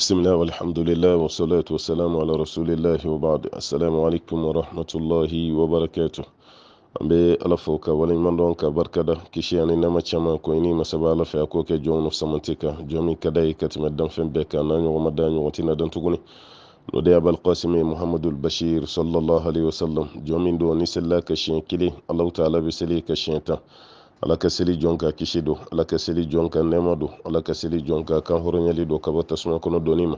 بسم الله والحمد لله والصلاة والسلام على رسول الله وبعد السلام عليكم ورحمة الله وبركاته an be ala fo ka waleɲuman dɔn ka barikada kisi ani nɛma caaman ko ini masaba ala fɛ a ko kɛ jɔn nu samanti kan jɔn min ka da ye ka tɛmɛ danfɛn bɛɛ kan n'a ɲɔgɔn ma da ɲɔgɔn tina dan tuguni n'o de abalkasimi muhamadul bashir sallallahu alaihi wasallam jɔn min don ni selila ka siɲɛ kelen alahu taala be seli ka siɲɛ tan ala ka seli jɔn ka kisi do ala ka seli jɔn ka nɛɛma don ala ka seli jɔn ka kan hɔrɔnyali don ka bɔ tasuma kɔnɔ dɔɔni ma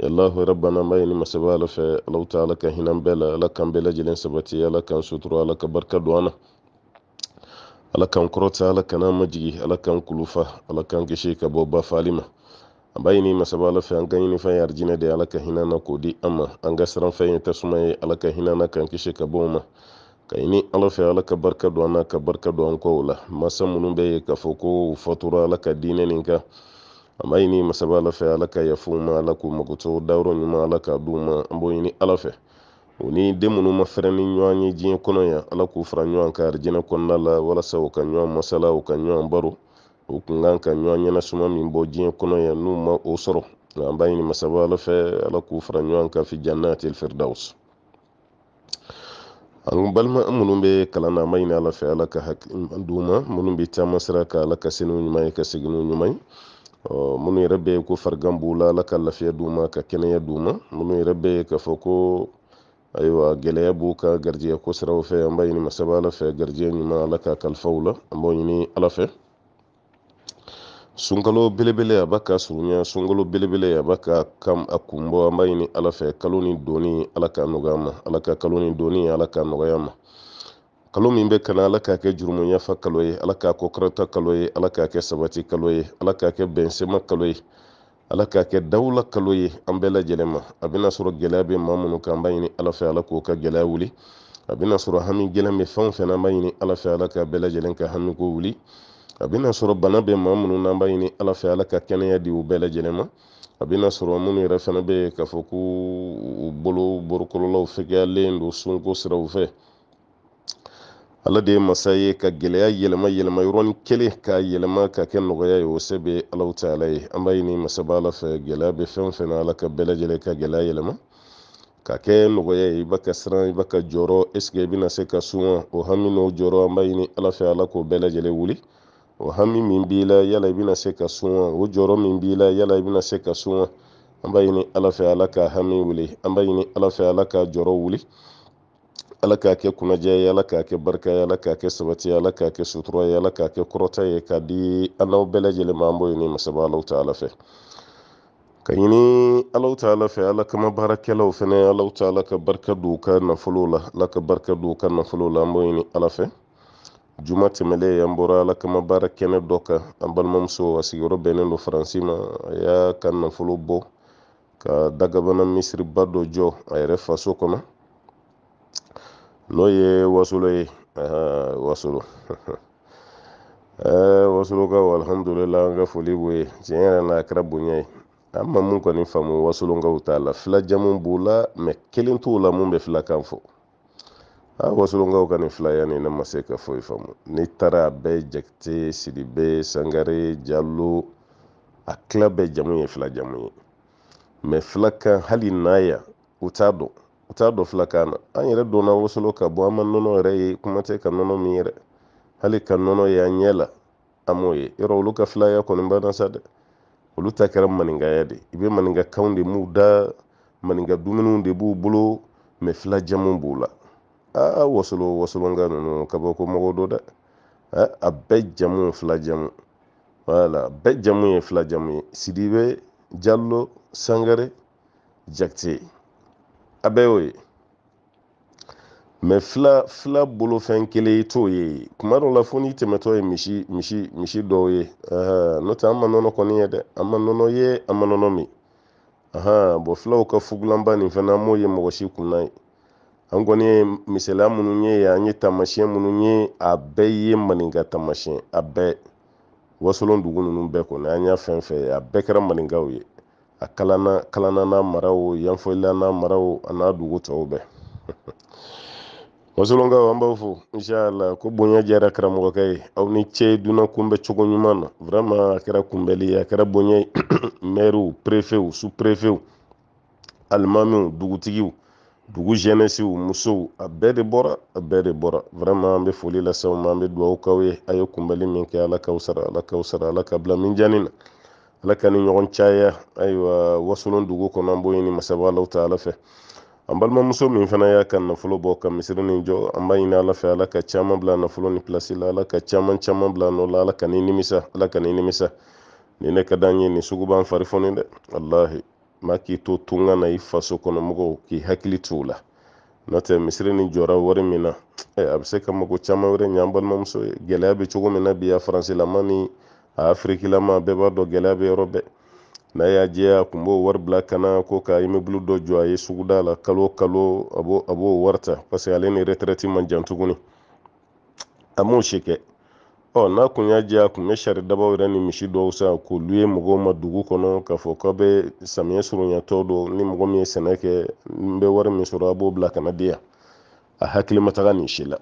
yalahu rabbana ma ɲini masaba ala fɛ alaw ta ka hinɛ bɛɛ la ala kan bɛɛ lajɛlen sabati ala kan sutura ala ka barika don an na ala kan kɔrɔta ala kana majigi ala kan kulufa ala kan kisi ka bɔ bafali ma an b'a ɲini masaba ala fɛ an ka ɲini fɛn ye de ala ka hinɛ k'o di an ma an ka siran fɛn ye tasuma ye ala ka hinɛ k'an kisi ka bɔ ma ka ɲini ala fɛ ala ka barika don an na ka barika don an kɔ o la masa minnu bɛ ye k'a fɔ ko u fatura ala ka diinɛ nin kan an b'a ɲini masaba ala fɛ ala ka yafa ma ala k'u magoto dayɔrɔ ɲuman ala k'a di u ma an b'o ɲini ala fɛ u ni den minnu ma fɛrɛ ni ɲɔgɔn ye diɲɛ kɔnɔ yan ala k'u fara ɲɔgɔn kan arijinɛ kɔnɔna la walasa u ka ɲɔgɔn masala u ka ɲɔgɔn baro u kun kan ka ɲɔgɔn ɲɛnasuma min bɔ diɲɛ kɔnɔ yan n'u ma o sɔrɔ an b'a ɲini masaba ala fɛ ala k'u fara ɲɔgɔn kan fi jannatil firdaus an balima minnu bɛ kalan na an b'a ɲini ala fɛ ala ka hakili ɲuman d'u ma minnu bɛ caman sira kan ala ka siniw ɲuman ye ka siginiw ɲuman ye minnu yɛrɛ bɛ ko farigan b'u la ala ka lafiya d'u ma ka kɛnɛya d'u ma minnu yɛrɛ bɛ k'a fɔ ko ayiwa gɛlɛya b'u ka garijɛgɛ ko siraw fɛ an b'a ɲini masaba ala fɛ garijɛgɛ ɲuman ala ka kalifaw la an b'o ɲini ala fɛ sunkalo belebele a b'a ka surunya sunkalo belebele a b'a ka kam a kunbɔ an b'a ɲini ala fɛ kalo ni doni ala ka nɔgɔya ma ala ka kalo ni doni ala ka nɔgɔya ma kalo min bɛ kana ala k'a kɛ jurumuyafa kalo ye ala k'a kɔkɔrɔta kalo ye ala k'a kɛ sabati kalo ye ala k'a kɛ bɛnsema kalo ye ala k'a kɛ dawula kalo ye an bɛɛ lajɛlen ma a bɛna sɔrɔ gɛlɛya bɛ maa minnu kan an b'a ɲini ala fɛ ala k'o ka gɛlɛya wuli a bɛna sɔrɔ hami gɛlɛn bɛ fɛn o fɛn na an b'a ɲini ala fɛ ala k'a bɛɛ lajɛlen ka hamiko wuli a bena sɔrɔ bana be maa minnu n'an b'a ɲini ala fɛ ala ka kɛnɛya di u bɛɛ lajɛlen ma a bɛna sɔrɔ minnu yɛrɛ fana bɛ k'a fɔ ko u bolo borokɔlɔlaw fɛgɛyalen don sunko siraw fɛ ala de ye masa ye ka gɛlɛya yɛlɛma yɛlɛma yɔrɔnin kelen k'a yɛlɛma ka kɛ nɔgɔya ye o se bɛ alaw ta ala ye an b'a ɲini masaba ala fɛ gɛlɛya bɛ fɛn o ala ka bɛɛ lajɛlen ka gɛlɛya yɛlɛma ka kɛ nɔgɔya ye i b'a ka siran i b'a ka jɔyɔrɔ ɛseke i bɛna se ka sun wa o hami n'o jɔyɔrɔ an b'a ɲini ala fɛ ala k'o bɛɛ lajɛlen wuli o hami min b'i la yala i bɛna se ka sun wa o jɔyɔrɔ min b'i la yala i bɛna se ka sun wa an b'a ɲini ala fɛ ala ka hami wuli an b'a ɲini ala fɛ ala ka jɔyɔrɔ wuli ala k'a kɛ kunnajɛ ye ala k'a kɛ barika ye ala k'a kɛ sabati ye ala k'a kɛ sutura ye ala k'a kɛ kɔrɔta ye ka di an bɛɛ lajɛlen ma an b'o ɲini masaba alaw ta ala fɛ ka ɲini alaw ta ala fɛ ala kama baarakɛlaw fɛnɛ alaw ta ala ka barika don u ka nafolow la ala ka barika don u ka nafolow la an b'o ɲini ala fɛ juma tɛmɛlen an bɔra ala kama baara kɛnɛ dɔ kan an balimamuso a sigiyɔrɔ bɛnnen do faransi ma a y'a ka nafolo bɔ ka dagabana misiriba dɔ jɔ a yɛrɛ faso kɔnɔ n'o ye wasolo ye wasolo wasolo ka alhamdulila an ka foli b'o ye tiɲɛ yɛrɛ n'a kɛra bonya ye an ma mun kɔni faamu wasolonkaw t'a la fila jamu b'o la kelen t'o la mun bɛ filakan fɔ wasulongaw kani filayani ne ma se ka foyi faamu ni tara bɛ jakite sidibe sangare jalo a kila bɛ jamu ye fila jamu ye ma filakan hali naya u t'a dɔn u t'a dɔn filakan na an yɛrɛ donna wasolo ka bɔ an ma nɔnɔ yɛrɛ ye kuma tɛ ka nɔnɔ min yɛrɛ hali ka nɔnɔ ye an ɲɛ la an m'o ye yɔrɔ olu ka filaya kɔni banna sa dɛ olu ta kɛra maningaya de i bɛ maningakanw de m'u da maninga dumuniw de b'u bolo ma fila jamu b'u la aa ah, ah, wasulo wasuloŋga ninnu ka bɔ ko mɔgɔw do dɛ ah, a bɛɛ jamu fila jamu wala bɛɛ jamu ye fila jamu ye sidibe jalo sangare jakite a bɛɛ y'o ye mɛ fila fila bolofɛn kelen i t'o ye kuma dɔ la fo n'i tɛmɛtɔ ye misi misi misi dɔw ye n'o tɛ an ma nɔnɔ kɔni ye dɛ an ma nɔnɔ ye an ma nɔnɔ min filaw ka fugulanba nin fana an m'o ye mɔgɔ si kunna ye an kɔni ye misaliya minnu ye yan an ye taamasiyɛn minnu ye a bɛɛ ye maninka taamasiyɛn a bɛɛ wasolon dugu ninnu bɛɛ kɔni an y'a fɛn fɛn ye a bɛɛ kɛra maninkaw ye a kalanna kalannana maraw yanfɔlilana maraw a n'a dugu tɔw bɛɛ wasolonkaw an b'aw fo inshallah ko bonya jara karamɔgɔkɛ ye aw ni ce dunna kunbɛ cogo ɲuman na vraiment a kɛra kunbɛli ye a kɛra bonya ye mɛriw prefew su prefew alimamiw dugutigiw dugu jɛnɛsiw muso a bɛɛ de bɔra a bɛɛ de bɔra vraiment an bɛ foli lase aw ma an bɛ dugawu k'aw ye a ye kunbɛli min kɛ ala k'aw sara ala k'aw sara ala ka bila minjani na ala ka ni ɲɔgɔn caya ayiwa wasolon dugu kɔnɔ an b'o ɲini masaba alaw ta ala fɛ an balimamuso min fana y'a ka nafolo bɔ ka misiri ni jɔ an b'a ɲini ala fɛ ala ka caman bila nafolo ni pilasi la ala ka caman caman bila nɔ la ala ka ni nimisa ala ka ni nimisa ni ne ka d'an ye nin sugu b'an fari foni dɛ walahi ma k'i to tunga na i faso kɔnɔ mɔgɔw k'i hakili t'u la n'o tɛ misiri ni jɔra wari min eh, na a bɛ se ka mago caman wɛrɛ ɲɛ an balimamuso ye gɛlɛya bɛ cogo min na bi a faransilama ni a afirikilama bɛɛ b'a dɔn gɛlɛya bɛ yɔrɔ bɛɛ n'a y'a jɛya a kun b'o wari bila kana ko ka imebulu dɔ jɔ a ye suguda la kalo kalo a b'o wari ta paseke ale ni retraite man jan tuguni a m'o si kɛ Ɔ n'a kun y'a jɛ a kun bɛ saridabaw yɛrɛ ni misi dɔw san k'olu ye mɔgɔw ma dugu kɔnɔ k'a fɔ k'a bɛ samiyɛ surunyatɔ don ni mɔgɔ min ye sɛnɛ kɛ n bɛ wari min sɔrɔ a b'o bila kana di yan a hakili ma taga nin si la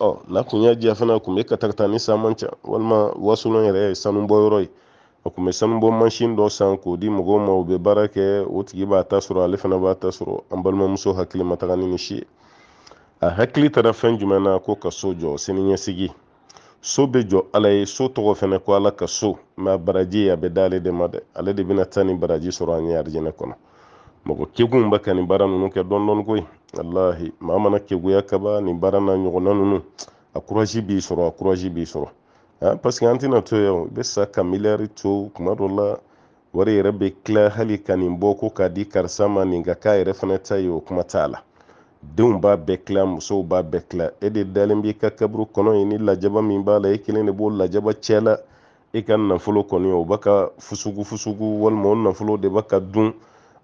ɔ n'a kun y'a jɛ fana kun bɛ ka ni san man ca walima wasolon yɛrɛ ye sanu bɔ yɔrɔ ye a kun bɛ sanubɔ mansin dɔ san k'o di mɔgɔw ma u bɛ baara kɛ o tigi b'a ta sɔrɔ ale fana b'a ta sɔrɔ an balimamuso hakili ma taga ni si ye a hakili taara fɛn jumɛn na ko ka so jɔ sini so be jɔ ala ye so tɔgɔ fɛnɛ ko ala ka so mɛ baraji a bɛ d'ale de ma dɛ ale de bɛna taa nin baraji sɔrɔ an ye arijinɛ kɔnɔ mɔgɔ kegun bɛ ka nin baara ninnu kɛ dɔn dɔni koyi walahi maa mana keguya kaba nin baara n'a ɲɔgɔnna ninnu a kurazi b'i sɔrɔ a kurazi b'i sɔrɔ parce que an tɛna to yan i bɛ sa ka miliyari to kuma dɔ la wari yɛrɛ bɛ tila hali ka nin bɔ ko k'a di karisa ma nin ka k'a yɛrɛ fana ta ye o kuma t'a la denw b'a bɛɛ kila musow b'a bɛɛ kila e de dalen b'i ka kaburu kɔnɔ ye ni lajaba min b'a la i e kelen de b'o lajaba cɛla i e ka nafolo kɔni o b'a ka fusugu fusugu walima o nafolo de b'a ka dun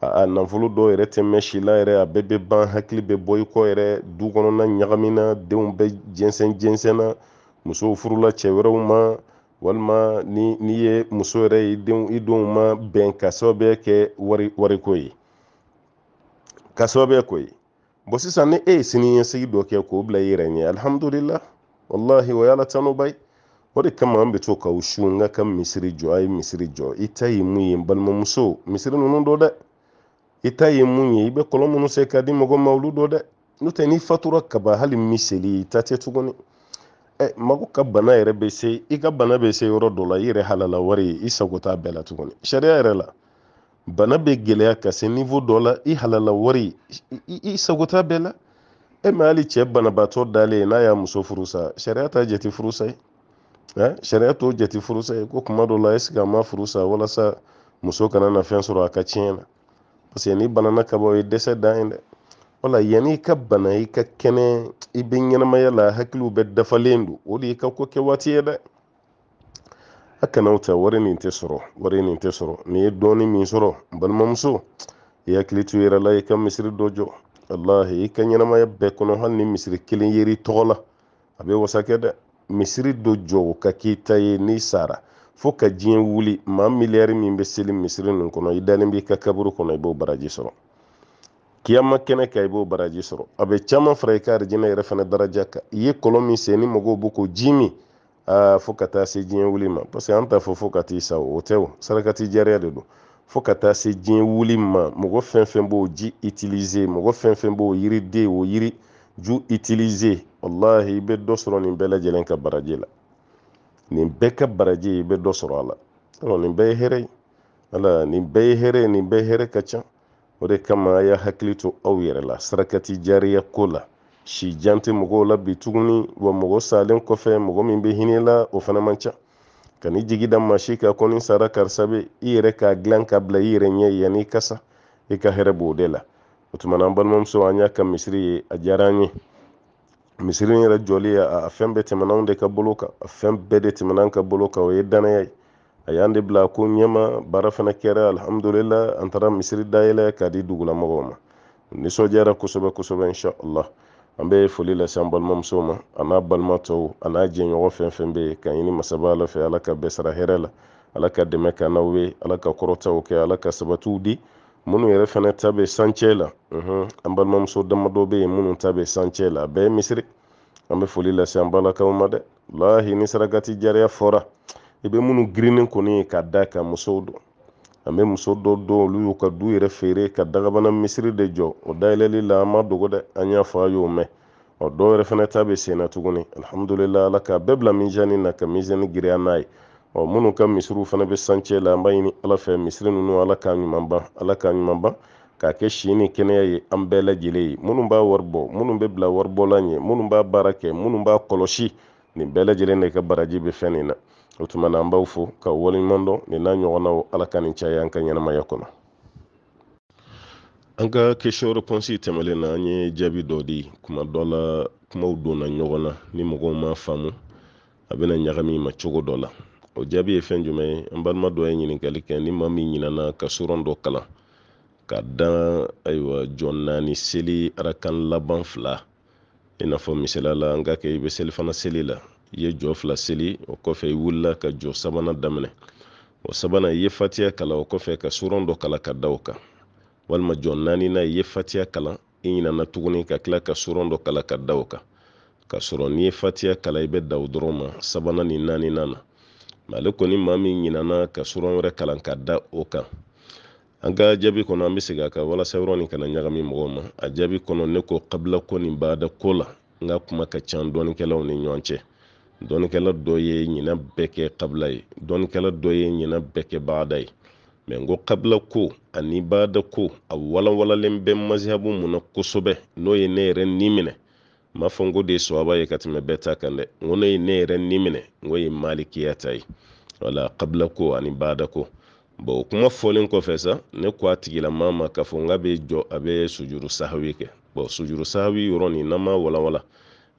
a nafolo dɔw yɛrɛ e tɛ mɛ si la yɛrɛ a bɛɛ bɛ ban hakili bɛ bɔ i kɔ yɛrɛ du kɔnɔna ɲagami na denw bɛ jɛnsɛn jɛnsɛn na musow furula cɛ wɛrɛw ma walima ni n'i ye muso yɛrɛ i denw i denw ma bɛn ka sababuya kɛ wari wariko ye ka sababuya ko ye bɔn sisan ni e ye sini dɔ kɛ k'o bila i yɛrɛ ɲɛ alihamudulila walahi o y'ala tanuba ye o de kama an bɛ to k'aw su n ka ka misiri jɔ a ye misiri jɔ i ta ye mun ye n balimamuso misiri ninnu dɔ dɛ i ta ye mun ye i bɛ kɔlɔn minnu se ka di mɔgɔ ma olu dɔ dɛ n'o tɛ n'i fatura kaba hali miseli i ta tɛ tuguni ɛ eh, mago ka bana yɛrɛ bɛ se i ka bana bɛ se yɔrɔ dɔ la i yɛrɛ halala wari ye i sago t'a bɛɛ la tuguni sariya yɛrɛ la bana bɛ gɛlɛya ka se nifo dɔ la i halala wari i sagota bɛɛ la e ma hali cɛ banabaatɔ dalen n'a y'a muso furu sariya t'a jate furu sa ye sariya t'o jate furu ye ko kuma dɔ la ɛsike a ma furu walasa muso kana na fɛn sɔrɔ a ka tiɲɛ na parce que n'i banana ka o ye dɛsɛ dan ye dɛ wala yanni i ka bana i ka kɛnɛ i bɛ ɲɛnamaya la hakiliw bɛ dafalen don o de y'i ka ko kɛ waati ye dɛ a kana ta wari nin tɛ sɔrɔ wari nin tɛ sɔrɔ ni ye dɔɔni min sɔrɔ n balimamuso i hakili to yɛrɛ la i ka misiri dɔ jɔ walahi i ka ɲɛnamaya bɛɛ kɔnɔ hali ni misiri kelen yeri tɔgɔ la a bɛ wasakɛ dɛ misiri dɔ jɔ o ka k'i ta ye n'i sara fo ka diɲɛ wuli maa miliyari min bɛ seli misiri nin kɔnɔ i dalen b'i ka kaburu kɔnɔ i b'o baraji sɔrɔ kiyama kɛnɛ kan i b'o baraji sɔrɔ a bɛ caman fara i ka arijinɛ yɛrɛ fana daraja kan i ye kɔlɔn min sen ni mɔgɔw b'o ko ji min fo ka taa se diɲɛ wuli ma parce que an t'a fɔ fo ka t'i sa o tɛ o sarakati jariya de do fo ka taa se diɲɛ wuli ma mɔgɔ fɛn fɛn b'o ji utilise mɔgɔ fɛn fɛn b'o yiri de o yiri ju utilise walahi i bɛ dɔ sɔrɔ nin bɛɛ lajɛlen ka baraje la nin bɛɛ ka baraje i bɛ dɔ sɔrɔ a la alors nin bɛɛ ye hɛrɛ ye wala nin bɛɛ ye hɛrɛ ye nin bɛɛ hɛrɛ ka ca o de kama a y'a hakili to aw yɛrɛ la sarakati jariya ko la si jante mɔgɔw la bi tuguni wa mɔgɔ salen kɔfɛ mɔgɔ min bɛ hinɛ la o fana man ca ka ni jigi da maa si ka ko ni sara karisa be i yɛrɛ k'a dilan ka bila i yɛrɛ ɲɛ yanni i kasa i ka hɛrɛ b'o de la o tuma na an balimamuso an y'a ka misiri ye a diyara an ye misiri in yɛrɛ jɔli a fɛn bɛɛ tɛmɛna anw de ka bolo kan a fɛn bɛɛ de tɛmɛna an ka bolo kan o ye danaya ye a y'an de bila a ko ɲɛma baara fana kɛra alihamudulila an taara misiri dayɛlɛ k'a di dugulamɔgɔw ma nisɔndiyara kosɛbɛ kosɛbɛ insha an bɛ foli lase an balimamuso ma a n'a balima tɔw a n'a jɛɲɔgɔn fɛn fɛn bɛ yen ka ɲini masaba ala fɛ ala ka bɛɛ sara hɛrɛ la ala ka dɛmɛ ka n'aw ye ala ka kɔrɔtaw kɛ ala ka sabatiw di minnu yɛrɛ fana ta bɛ sancɛ la mhm, an balimamuso damadɔ bɛ yen minnu ta bɛ sancɛ la a bɛɛ ye misiri an bɛ foli lase an balakaw ma dɛ lahi ni sarakati jariya fɔra i bɛ minnu girinen kɔni ye ka da ka musow don an bɛ muso dɔ don olu y'u ka du yɛrɛ feere ka dagabana misiri de jɔ o dayɛlɛli la an ma dogo dɛ an y'a fɔ a y'o mɛn ɔ dɔw yɛrɛ fana ta bɛ sen tuguni alihamudulila ala k'a bɛɛ bila mizani na ka mizani giriya n'a ye ɔ minnu ka misiriw fana bɛ sancɛ la an b'a ɲini ala fɛ misiri ninnu ala k'a ɲuman ban ala k'a ɲuman ban k'a kɛ si ni kɛnɛya ye an bɛɛ lajɛlen ye minnu b'a wari bɔ minnu bɛ bila waribɔla ɲɛ minnu b'a baara kɛ minnu b'a kɔlɔsi nin bɛɛ lajɛlen de ka baraji bɛ fɛn nin na o tuma na an b'aw fo ka waleɲuman dɔn ni n'a ɲɔgɔnnaw ala ka nin caya an ka ɲɛnamaya kɔnɔ an ka question réponse tɛmɛlen na an ye jaabi dɔ di kuma dɔ la kumaw donna ɲɔgɔn na ni mɔgɔw m'a faamu a bɛna ɲagami ma cogo dɔ la o jaabi ye fɛn jumɛn ye an balima dɔ ye ɲininkali kɛ ni ma min ɲinana ka suran dɔ kalan ka dan ayiwa jɔn naani seli arakan laban fila i n'a fɔ misaliya la an ka kɛ i bɛ selifana seli la i ye jɔ fila seli o kɔfɛ i wulila ka jɔ sabana daminɛ o sabana i ye fatiya kala o kɔfɛ ka suran dɔ kala ka da o kan walima jɔ naani na i ye fatiya kala i ɲinana tuguni ka tila ka suran dɔ kala ka da o kan k'a sɔrɔ n'i ye fatiya kala i bɛ da o dɔrɔn ma sabanan ni naaninan na mɛ ale kɔni maa min ɲinana ka suran wɛrɛ kalan ka da o kan an ka jaabi kɔnɔ an bɛ segin a kan walasa yɔrɔ nin kana ɲagami mɔgɔw ma a jaabi kɔnɔ ne ko kabila ko ni baada ko la n ka kuma ka ca dɔɔnikɛlaw ni ɲɔgɔn cɛ dɔnnikɛla dɔ ye ɲinɛ bɛɛ kɛ kabila ye dɔnnikɛla dɔ ye ɲinɛ bɛɛ kɛ baada ye mɛ n ko kabila ko ani baada ko a walanwalalen bɛ mazihabu mun na kosɛbɛ n'o ye ne yɛrɛ ni minɛ n b'a fɔ n ko de ye sawaba ye ka tɛmɛ bɛɛ ta kan dɛ n ko ne ye ne yɛrɛ ni minɛ n ko ye malikiya ta ye wala kabila ko ani baada ko bon kuma fɔlen kɔfɛ sa ne ko a tigilamaa ma k'a fɔ n k'a bɛ jɔ a bɛ sujuru sahawi kɛ bon sujuru sahawi yɔrɔ nin n'an m'a walawala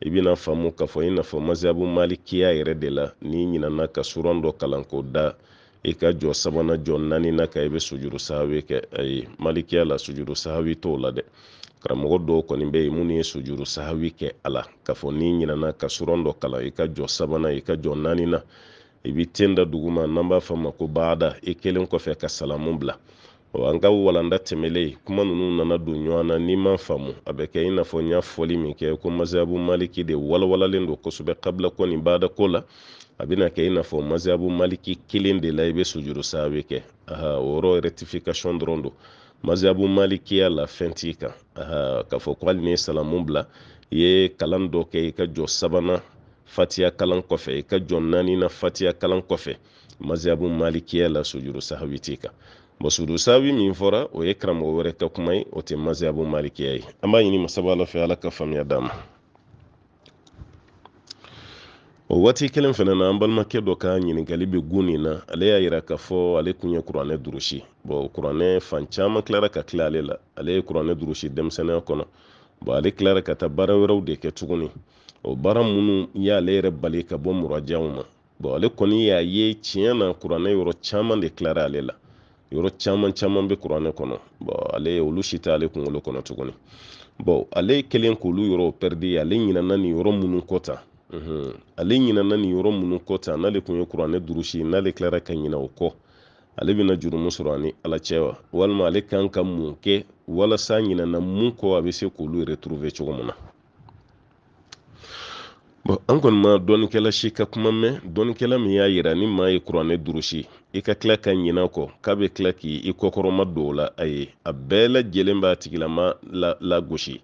i bena faamu k'a fɔ i n'a fɔ mazabu malikiya yɛrɛ de la n'i ɲinana ka suran dɔ kalan k'o da i ka jɔ sabanan jɔ naani na i be sujuru sahawi kɛ ayi malikiya la sujuru sahawi t'o la dɛ karamɔgɔ dɔw kɔni be yen minnu ye sujuru sahawi kɛ a la k'a fɔ n'i ɲinana ka suran dɔ kalan i ka jɔ sabanan i ka jɔ naani na i bi ten da duguma n'an b'a fɔ a ma ko baada i kelen kɔfɛ ka salamu bila an ka walanda tɛmɛlen kuma ninnu nana don ɲɔgɔn n'i ma faamu a bɛ kɛ i n'a fɔ y'a fɔli min kɛ ko mazabu maliki de walawalalen don kosɛbɛ kabila ko nin baada ko la a bɛna kɛ i n'a fɔ mazabu maliki kelen de la i bɛ sojuru saabe kɛ aha o rectification dɔrɔn don mazabu malikiya la fɛn kan aha k'a fɔ ko hali ni salamu bila i ye kalan dɔ kɛ i ka jɔ sabanan fatiya kalan kɔfɛ i ka jɔ naani fatiya kalan kɔfɛ mazabu malikiya la sojuru sahabi kan bɔn sudusabi min fɔra o ye karamɔgɔ wɛrɛ ka kuma ye o tɛ mazabu malikiya ye an b'a ɲini masaba ala fɛ ala ka faamuya d'a ma o waati kelen fɛnɛ na an balimakɛ dɔ ka ɲininkali bɛ gun na ale y'a yira k'a fɔ ale kun ye kuranɛ durusi bɔn kuranɛ fan caaman kilara ka kila ale la ale ye kuranɛ durusi denmisɛnniya kɔnɔ bɔn ale kilara ka taa baara wɛrɛw de kɛ tuguni o baara minnu y'ale yɛrɛ bali ka bɔ murajanw ma bɔn ale kɔni y'a ye tiɲɛ na kuranɛ yɔrɔ caaman de kilara ale la yɔrɔ caman caman bɛ kuranɛ kɔnɔ bɔn ale olu si tɛ ale kunkolo kɔnɔ tuguni bɔn ale kɛlen k'olu yɔrɔw pɛridi ale ɲinana nin yɔrɔ minnu kɔ tan ale ɲinana nin yɔrɔ minnu kɔ tan n'ale tun ye kuranɛ durusi n'ale tilara ka ɲina o kɔ ale bɛna jurumu sɔrɔ ani ala cɛ wa walima ale kan ka mun kɛ walasa ɲinana mun kɔ a bɛ se k'olu yɛrɛ turuve cogo min na bon an kɔni ma dɔɔnikɛla si ka kuma mɛn dɔɔnikɛla min y'a yira ni maa ye kuranɛ durusi i ka tila ka ɲina kɔ k'a bɛ tila k'i kɔkɔrɔma don o la a ye a bɛɛ lajɛlen b'a tigilama lagosi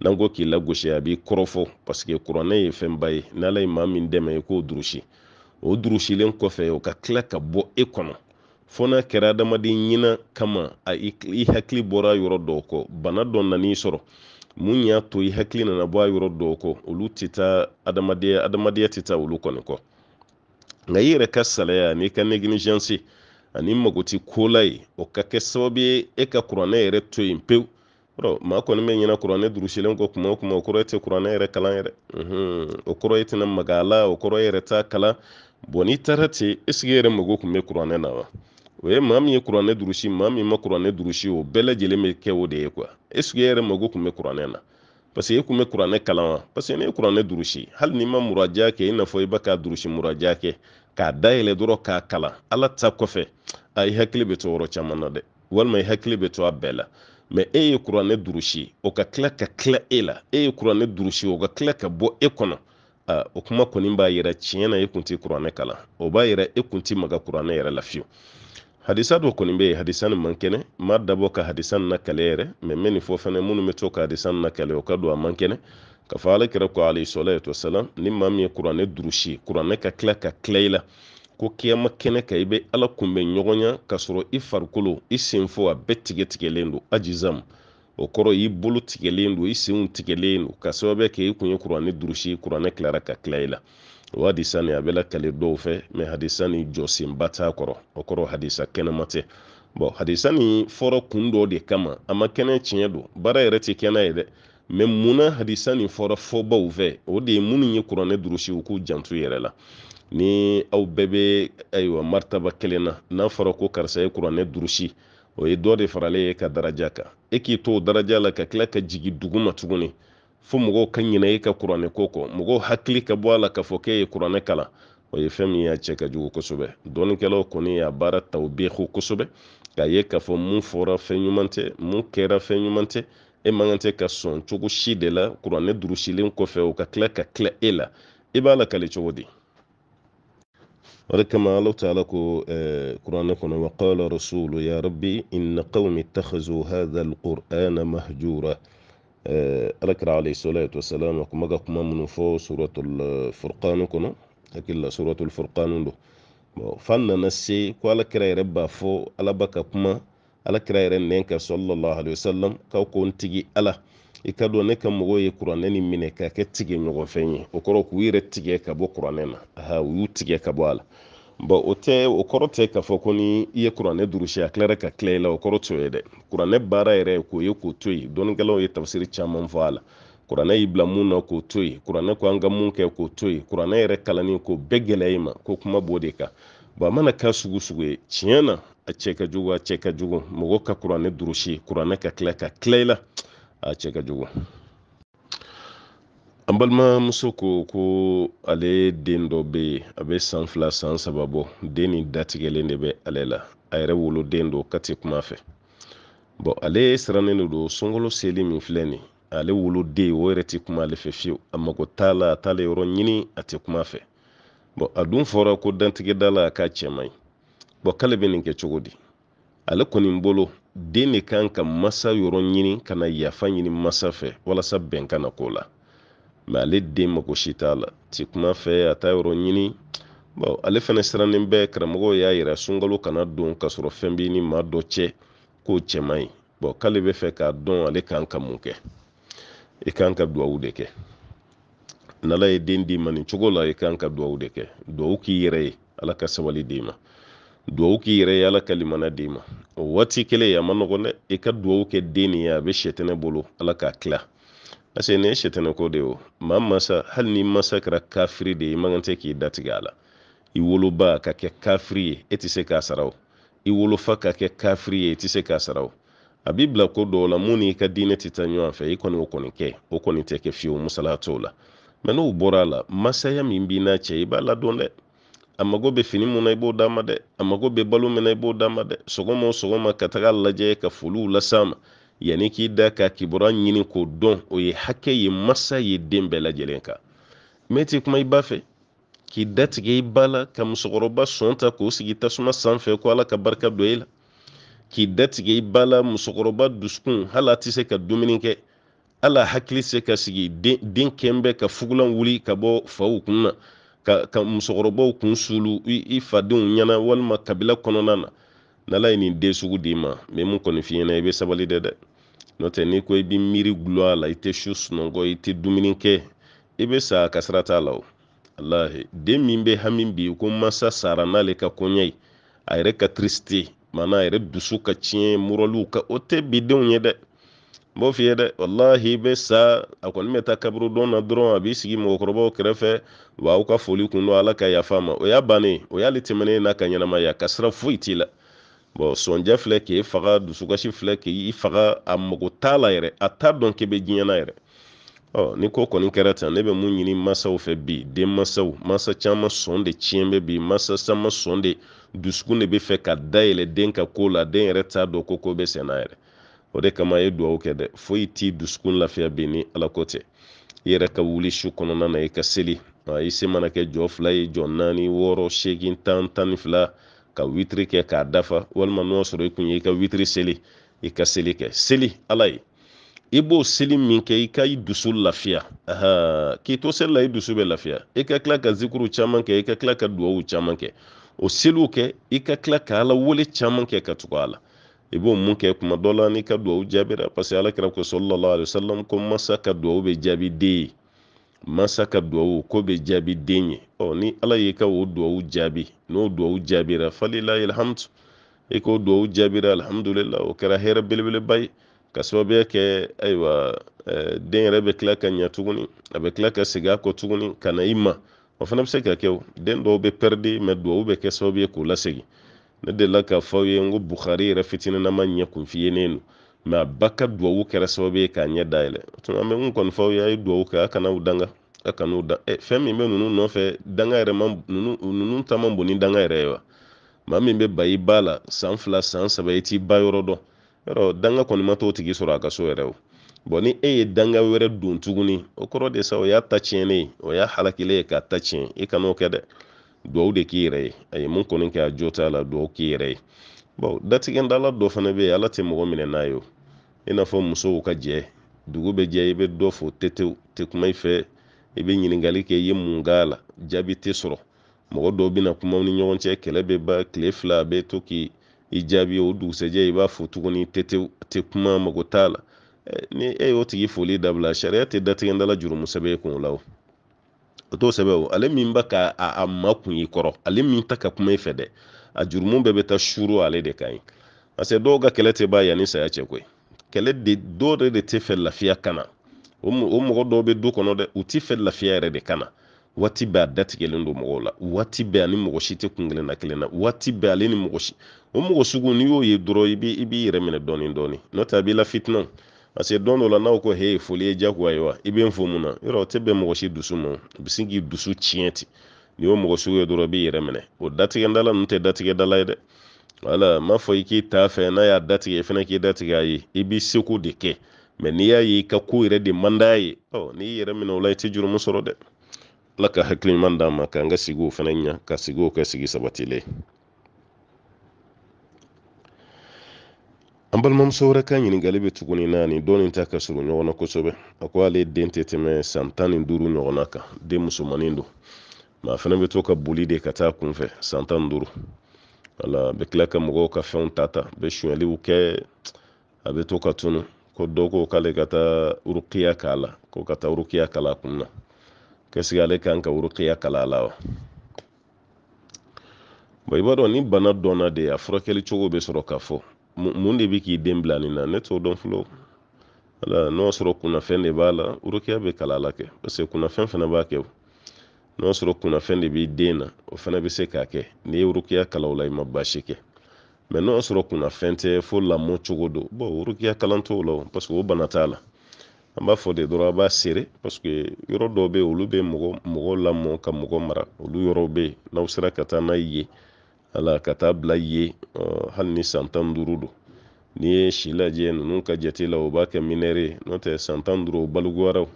n'an ko k'i lagosi a b'i kɔrɔfɔ paseke kuranɛ ye fɛnba ye n'ala ye maa min dɛmɛ i k'o durusi o durusilen kɔfɛ o ka kila ka bɔ e kɔnɔ fo n'a kɛra adamaden ɲina kama a i hakili bɔra yɔrɔ dɔw kɔ bana dɔ nan'i sɔrɔ mun y'a to i hakili nana bɔ a yɔrɔ dɔw kɔ olu tɛ taa adamadenya adamadenya tɛ taa olu kɔni kɔ nka i yɛrɛ ka salaya n'i ka negilijansi ani magoti kola ye o ka kɛ sababu ye e ka kuranɛ yɛrɛ to yen pewu yɔrɔ maa kɔni bɛ ɲina kuranɛ durusilen kɔ kuma o kuma o kɔrɔ e tɛ kuranɛ yɛrɛ kalan yɛrɛ o kɔrɔ e tɛna maga a la o kɔrɔ e yɛrɛ t'a kalan bɔn n'i taara ten esike e yɛrɛ mago tun bɛ kuranɛ na wa o ye maa min ye kuranɛ durusi maa min ma kuranɛ durusi o bɛɛ lajɛlen bɛ kɛ o de ye kuwa esike e yɛrɛ mago tun bɛ kuranɛ na parce que e kun bɛ kuranɛ kalan wa parce que ne ye kuranɛ durusi hali n'i ma muraja kɛ i n'a fɔ i b'a ka durusi muraja kɛ k'a dayɛlɛ dɔrɔn k'a kalan ala ta kɔfɛ a i hakili be to yɔrɔ caman na dɛ walima i hakili be to a bɛɛ la mɛ e ye kuranɛ durusi o ka tila ka tila e la e ye kuranɛ durusi o ka tila ka bɔ e kɔnɔ o kuma kɔni b'a yira tiɲɛ na e kun tɛ kuranɛ kalan o b'a yira e kun tɛ maga kuranɛ yɛrɛ la fiyewu hadisa do kɔni bɛ yen hadisa nin man kɛnɛ ma dabɔ ka hadisa nin nakale yɛrɛ mɛ n bɛ nin fɔ fana minnu bɛ to ka hadisa nin nakale o ka don a man kɛnɛ ka fɔ ale kɛra ko alayhi salam ni maa min ye kuranɛ durusi kuranɛ ka tila ka tila i la ko kiyama kɛnɛ kan i bɛ ala kunbɛn ɲɔgɔnya k'a sɔrɔ i farikolo i senfo a bɛɛ tigɛ tigɛlen don o kɔrɔ y'i bolo tigɛlen don i senw tigɛlen don ka sababuya kɛ i kun ye kuranɛ durusi kuranɛ tilara ka tila i la o hadisa nin a bɛ lakali dɔw fɛ mɛ hadisa ni jɔsenba t'a kɔrɔ o kɔrɔ hadisa kɛnɛma tɛ bɔn hadisa nin fɔra kun dɔ de kama a ma kɛnɛ tiɲɛ don baara yɛrɛ tɛ kɛnɛ ye dɛ mɛ munna hadisa nin fɔra fɔbaw fɛ o de ye minnu ye kuranɛ durusi u k'u jantu yɛrɛ la ni aw bɛɛ bɛ ayiwa maritaba kelen na n'a fɔra ko karisa ye kuranɛ durusi o ye dɔ de faralen ye ka daraja kan e k'i to o daraja la ka tila ka jigin dugu ma tuguni fo mɔgɔw ka ɲinɛ i ka kuranɛ ko kɔ mɔgɔw hakili ka bɔ a la k'a fɔ k'e ye kuranɛ kalan o ye fɛn min y'a cɛ ka jugu kosɛbɛ dɔɔnikɛlaw kɔni y'a baara ta o bɛɛ ko kosɛbɛ k'a ye e k'a fɔ mun fɔra fɛn ɲuman tɛ mun kɛra fɛn ɲuman tɛ e man kan tɛ ka sɔn cogo si de la kuranɛ durusilen kɔfɛ o ka tila ka tila e la i b'a lakali cogo di o de kama ala taala ko eh, kuranɛ kɔnɔ wa qala rasulu ya rabbi inna qaumi ittakhazuu hadha alqur'ana mahjura alakira alayhi salatu wasalam a kuma ka fo minnu fɔ suratul furqanu kɔnɔ hakili la bon fan nana se ko alakira yɛrɛ b'a fo ala ba ka kuma alakira yɛrɛ nɛn ka sallallahu alaihi wasallam ka ko n tigi ala i ka dɔn ne ka mɔgɔw ye kuranɛ nin minɛ k'a kɛ tige ɲɔgɔnfɛn ye o kɔrɔ k'u yɛrɛ tigɛ ka bɔ kuranɛ na aha u y'u tigɛ ka bɔ a la bɔn o tɛ o kɔrɔ tɛ k'a fɔ ko ni i ye kuranɛ durusi a tilara ka tila i la o kɔrɔ t'o ye dɛ kuranɛ baara yɛrɛ k'o ye k'o to yen dɔnnikɛlaw ye tafsiri caman fɔ a la kuranɛ y'i bila mun na k'o to yen kuranɛ ko an ka mun kɛ k'o to yen kuranɛ yɛrɛ kalanni k'o bɛɛ gɛlɛya i ma ko kuma b'o de kan bɔn a mana k'a sugu sugu ye tiɲɛ na a cɛ ka jugu a cɛ ka jugu mɔgɔ ka kuranɛ durusi kuranɛ ka tila ka tila i la a cɛ ka jugu an balima muso ko ko ale den dɔ be a be san fila san saba bɔ den ni datigɛlen de bɛ ale la a yɛrɛ wolo den do kati kuma fɛ bɔn ale sirannen de do sɔngɔlɔ seli min filɛ ni ale wolo den o yɛrɛ ti kuma ale fɛ fiyewu a mago t'a la a t'ale yɔrɔ ɲini a tɛ kuma fɛ bɔn a dun fɔra ko dantigɛda la a k'a cɛma ɲi bɔn k'ale be nin kɛ cogo di ale kɔni bolo den ne kan ka masa yɔrɔ ɲini ka na yafa ɲini masa fɛ walasa bɛn ka na koo la mɛ ale den mako si t'a la ti kuma fɛ a ta yɔrɔ ɲini bon ale fɛnɛ sirannen bɛɛ karamɔgɔw y'a yira sungalo kana don ka sɔrɔ fɛn b'i ni maa dɔ cɛ k'o cɛ man ɲi bon k'ale bɛ fɛ k'a dɔn ale kan ka mun kɛ i kan ka duwawu de kɛ n'ala ye den d'i ma nin cogo la i kan ka duwawu de kɛ duwawu k'i yɛrɛ ye ala ka sabali d'i ma duwawu k'i yɛrɛ ye ala ka limana d'i ma o waati kelen a ma nɔgɔn dɛ i ka duwawu kɛ den nin ye a bɛ sɛtɛnɛ bolo ala k'a tila parce que ne ye ko de o maa masa hali ni masa kɛra kafiri de ye i k'i datigɛ a la i ka kɛ kafiri ye e se k'a sara o i wolofa ka kɛ kafiri ye e se k'a sara a b'i ko dɔw la mun ka diinɛ tɛ taa ɲɔgɔn i e kɔni o kɔni kɛ o kɔni tɛ kɛ fiyewu musala la mɛ n'o bɔra la masaya min b'i n'a cɛ i b'a ladɔn dɛ a mago bɛ fini mun na i b'o d'a ma dɛ a mago na i b'o d'a ma dɛ sɔgɔma o sɔgɔma ka ka foliw las'a ma yanni k'i da ka kibaruya ɲini k'o dɔn o ye hakɛ ye masa ye den bɛɛ lajɛlen kan mɛ t'i kuma i ba fɛ k'i datigɛ i ba la ka musokɔrɔba sɔn ta k'o sigi tasuma sanfɛ ko ala ka barika don e la k'i datigɛ i ba la musokɔrɔba dusukun hali a tɛ se ka dumuni kɛ ala hakili se ka sigi den kɛn bɛ ka fugulan wuli ka bɔ faw kun na ka, ka musokɔrɔbaw kun sulu i, i fadenw ɲɛna walima kabila kɔnɔna na n'ala ye nin den sugu d'i ma mɛ mun kɔni f'i i bɛ sabali dɛ dɛ n'o tɛ n'i ko i bɛ miiri gulɔ a la i tɛ su sunɔgɔ i tɛ dumuni kɛ i bɛ sa a sira t'a la o alahi den min bɛ hami bi ko masa sara n'ale ka kɔɲɛ ye a yɛrɛ ka tiriste maana a yɛrɛ dusu ka tiɲɛ murɔliw ka o tɛ bi denw ye dɛ n b'o f'i ye dɛ walahi i bɛ sa a kɔni bɛ taa kaburodon na dɔrɔn a b'i sigi mɔgɔkɔrɔbaw kɛrɛfɛ wa aw ka foli kun don ala ka yafa ma o y'a bannen o y'ale tɛmɛnen n'a ka ɲɛnamaya ka sira foyi t'i la bon sonja filɛ k'e faga dusukasi filɛ k'i faga a mago t'a la yɛrɛ a t'a dɔn k'i bɛ diɲɛ na yɛrɛ ɔ ni ko kɔni kɛra tan ne bɛ mun ɲini masaw fɛ bi den masaw caman sɔn de tiɲɛ bɛ bi masa caman sɔn de dusukun de bɛ fɛ ka dayɛlɛ den ka ko la den yɛrɛ t'a dɔn ko ko bɛ sɛnɛ yɛrɛ o de kama ye duwawu kɛ dɛ foyi t'i dusukun lafiya bi ni ala ko tɛ i yɛrɛ ka wuli su kɔnɔna na i ka seli i se mana kɛ jɔ fila ye jɔ naani wɔɔrɔ seegin tan tan ni fila ka witiri kɛ k'a dafa walima n'o sɔrɔ i kun ye i ka witiri seli i ka seli kɛ seli ala ye i b'o seli min kɛ i ka i dusu lafiya k'i to seli la i dusu bɛ lafiya i ka tila ka zikuru caman kɛ i ka tila ka duwawu caman kɛ o seliw kɛ i ka tila ka ala wele caman kɛ ka tugu a la i b'o mun kɛ kuma dɔ la n'i ka duwawu jaabira parce que ala kɛra ko sɔlɔlɔ alayi ko masa ka duwawu bɛ jaabi den ye masa ka duwawu ko bɛ jaabi den ye ɔ ni ala y'i ka o duwawu jaabi n'o duwawu jaabira falilahi alhamdu i k'o duwawu jaabira alhamdulila o kɛra hɛrɛ belebeleba ye ka sababuya kɛ ayiwa eh, den yɛrɛ bɛ tila ka ɲa tuguni a bɛ tila ka segin a kɔ tuguni ka na i ma o fana bɛ se ka kɛ den dɔw bɛ pɛridi mɛ duwawu bɛ kɛ sababu ye k'o lasegin ne delila k'a fɔ aw ye n ko bukari yɛrɛ fitininama ɲɛ kun don mais a bakka duwawu kɛra sababu ye k'a ɲɛ dayɛlɛ tuma mɛ n kɔni faw y'a ye duwawu kɛ a kana u danga a kana u dan e fɛn min bɛ nunu nɔfɛ danga yɛrɛ ma nunu ta ma boni danga yɛrɛ ye wa ma min bɛ ba i ba la san fila san saba i t'i ba yɔrɔ dɔn yɔrɔ danga kɔni ma t'o tigi sɔrɔ a ka so yɛrɛ o bɔn ni e ye danga wɛrɛ don tuguni o kɔrɔ de sa o y'a ta tiɲɛ ne ye o y'a halakile ye k'a ta tiɲɛ i kan'o kɛ dɛ duwawu de k'i yɛrɛ ye a ye mun kɔni kɛ a jo t'a la duwawu k'i yɛrɛ ye bon datigɛndala dɔ fana bɛ yen ala tɛ mɔgɔ minɛ n'a ye o i n'a fɔ musow ka jɛ dugu bɛ jɛ i bɛ dɔ fo tetew tɛ kuma i fɛ i bɛ ɲininkali kɛ i ye mun k'a la jaabi tɛ sɔrɔ mɔgɔ dɔw bɛna kumaw ni ɲɔgɔn cɛ kɛlɛ bɛ ba tile fila a bɛ to k'i i jaabi o dugusɛjɛ i b'a fo tuguni tetew tɛ kuma mago t'a la ni e y'o tigi foli dabila sariya tɛ datigɛndala jurumu sɛbɛn e kun o la o o t'o sɛbɛn o ale min bɛ ka a, a ma kun i kɔrɔ ale min ta ka kuma i fɛ dɛ a jurumu bɛɛ bɛ taa suru ale de kan yen parce que dɔw ka kɛlɛ tɛ ban yanni saya cɛ koyi kɛlɛ de dɔw yɛrɛ de tɛ fɛ lafiya ka na o mɔgɔ dɔw bɛ du kɔnɔ dɛ u tɛ fɛ lafiya yɛrɛ de ka waati bɛɛ a datigɛlen don mɔgɔw la waati bɛɛ ani mɔgɔ si tɛ kun kelen na kelen na waati bɛɛ ale ni mɔgɔ si o mɔgɔ sugu n'i y'o ye dɔrɔn i b'i i b'i yɛrɛ minɛ dɔɔni dɔɔni n'o tɛ a b'i la fitinɛw parce don dɔ la n'aw ko he foli ye diyagoya ye wa i bɛ n fo mun na yɔrɔ o tɛ bɛn mɔgɔ si dusu ma o bɛ sin k'i dusu tiɲɛ ten n'i y'o mɔgɔ sugu ye dɔrɔn i b'i yɛrɛ minɛ o datigɛdala ninnu tɛ datigɛdala ye dɛ wala m'a fɔ i k'i ta fɛ n'a y'a datigɛ i fɛnɛ k'i datigɛ a ye i b'i seko de kɛ mɛ n'i y'a ye i ka koo yɛrɛ de mandaya ye ɔ oh, n'i yɛrɛ minɛ o la i tɛ jurumu sɔrɔ dɛ ala ka hakiliɲuman daa ma k'an ka sigiw fɛnɛ ɲa ka sigiw kɛ sigi sabatile an balimamuso wɛrɛ ka ɲiningali be tuguni na ni dɔɔni ta ka suru ɲɔgɔnna kosɛbɛ a ko ale den tɛ tɛmɛ san tan ni duuru ɲɔgɔnna kan den musomanin do ma fɛnɛ be to ka boli de ka taa kun fɛ san tan duuru wala bɛ tila ka mɔgɔw ka fɛnw ta ta a bɛ sonyaliw kɛ a bɛ to ka tunu ko dɔ ko k'ale ka taa urukiya k'a la ko ka taa urukiya kala a kun na kɛsigi ale kan ka urukiya kala a la wa bon i b'a dɔn ni bana dɔnna de a furakɛli cogo bɛ sɔrɔ k'a fɔ mun de bɛ k'i den bila nin na ne t'o dɔn fɔlɔ wala n'o y'a sɔrɔ kunnafɛn de b'a la urukiya bɛ kala la kɛ parce que kunnafɛn fana b'a kɛ o n'o sɔrɔ kunnafɛn de b'i den na o fana bɛ se k'a kɛ n'i ye urukiya kalaw la i ma baasi kɛ mɛ n'o sɔrɔ kunnafɛn tɛ fo lamɔ cogo don bɔn urukiya kalan t'o la parce que o bana t'a la an b'a fɔ de dɔrɔn a b'a seere parce que yɔrɔ dɔw bɛ yen olu bɛ mɔgɔ mɔgɔ lamɔ ka mɔgɔ mara olu yɔrɔw bɛ yen n'aw sera ka taa n'a ye ala ka taa bila ye hali ni san tan duuru don n'i ye si lajɛ ninnu ka jate la o b'a kɛ minɛre ye n'o tɛ san tan duuru o baluguyara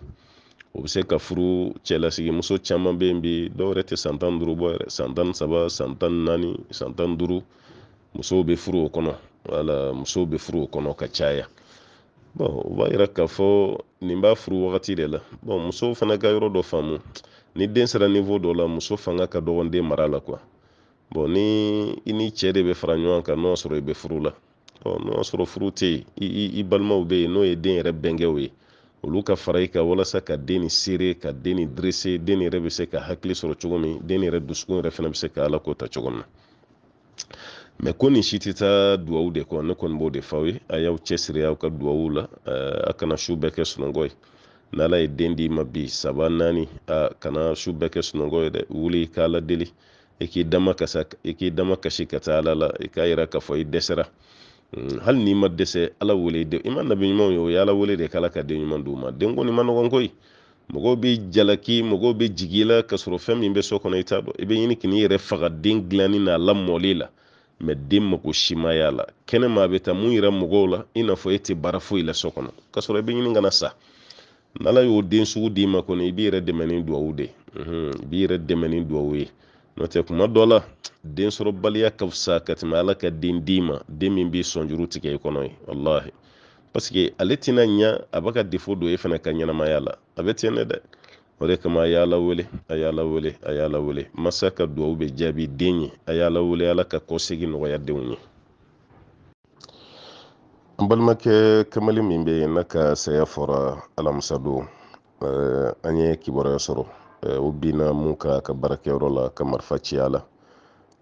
o bɛ se ka furu cɛlasigimuso caman bɛ yen bi dɔw yɛrɛ tɛ san tan duuru bɔ yɛrɛ san tan ni saba san tan ni naani san tan ni duuru musow bɛ furu o kɔnɔ wala musow bɛ furu o kɔnɔ ka caya bon o b'a yira k'a fɔ nin b'a furu wagati de la bon musow fana ka yɔrɔ dɔ faamu ni den sera dɔ la muso fanga ka dɔgɔn den mara la kuwa bon ni i ni cɛ de bɛ fara ɲɔgɔn kan n'o y'a sɔrɔ i bɛ furu la ɔ n'o y'a sɔrɔ furu tɛ yen i balimaw bɛ yen n'o ye den yɛrɛ bɛnkɛw ye olu ka fara i kan walasa ka den ni seere ka den ni deni den ni yɛrɛ bɛ se ka hakili sɔrɔ cogo min den ni yɛrɛ dusukun yɛrɛ fana bɛ se ka ala ko ta cogo min eh, na mɛ ko nin si tɛ taa duwawu de kɔ ne kɔni b'o de f'aw ye a y'aw cɛsiri aw ka duwawu la a kana su bɛɛ kɛ sunɔgɔ ye n'ala ye den d'i ma bi saba naani a kana su bɛɛ kɛ sunɔgɔ ye dɛ wuli k'a deli i k'i dama i k'i dama kasi ka taa ala la i k'a yira k'a fɔ i dɛsɛra Mm, hali n'i ma dɛsɛ ala wele de i ma nabi ɲumanw ye o ye wele de k'ala ka den ɲuman d'u ma den ko nin ma nɔgɔn koyi mɔgɔw bɛ jalaki mɔgɔw bɛ jigi i la ka sɔrɔ fɛn min bɛ so kɔnɔ i t'a dɔn i bɛ ɲini k'i yɛrɛ faga den dilanni n'a lamɔli la mɛ den mako si ma y'a la kɛnɛma a bɛ taa mun yira mɔgɔw la i n'a fɔ e tɛ baara foyi la so kɔnɔ k'a sɔrɔ i bɛ ɲini kana sa n'ala y'o den sugu d'i ma kɔni i b'i yɛrɛ dɛmɛ ni duwawu de ye i b'i yɛrɛ dɛmɛ ni duwawu ye n'o tɛ kuma dɔ la densɔrɔbaliya ka fisa ka tɛmɛ ala ka den d'i ma den min b'i sɔnjuru tigɛ i kɔnɔ ye walahi paseke ale tɛna ɲa a b'a ka defo don e fana ka ɲɛnamaya la a bɛ tiɲɛ dɛ o de kama a y'a lawele a y'a lawele a y'a lawele masa ka duwawu bɛ jaabi den ye a y'a lawele ala ka kɔsegin nɔgɔya denw ye an balimakɛ kamalen min bɛ yen n'a ka saya fɔra alamisa don eh, an ye kibaruya sɔrɔ Eh, wubbina mun ka ka baarakɛyɔrɔ la ka marifa ciya la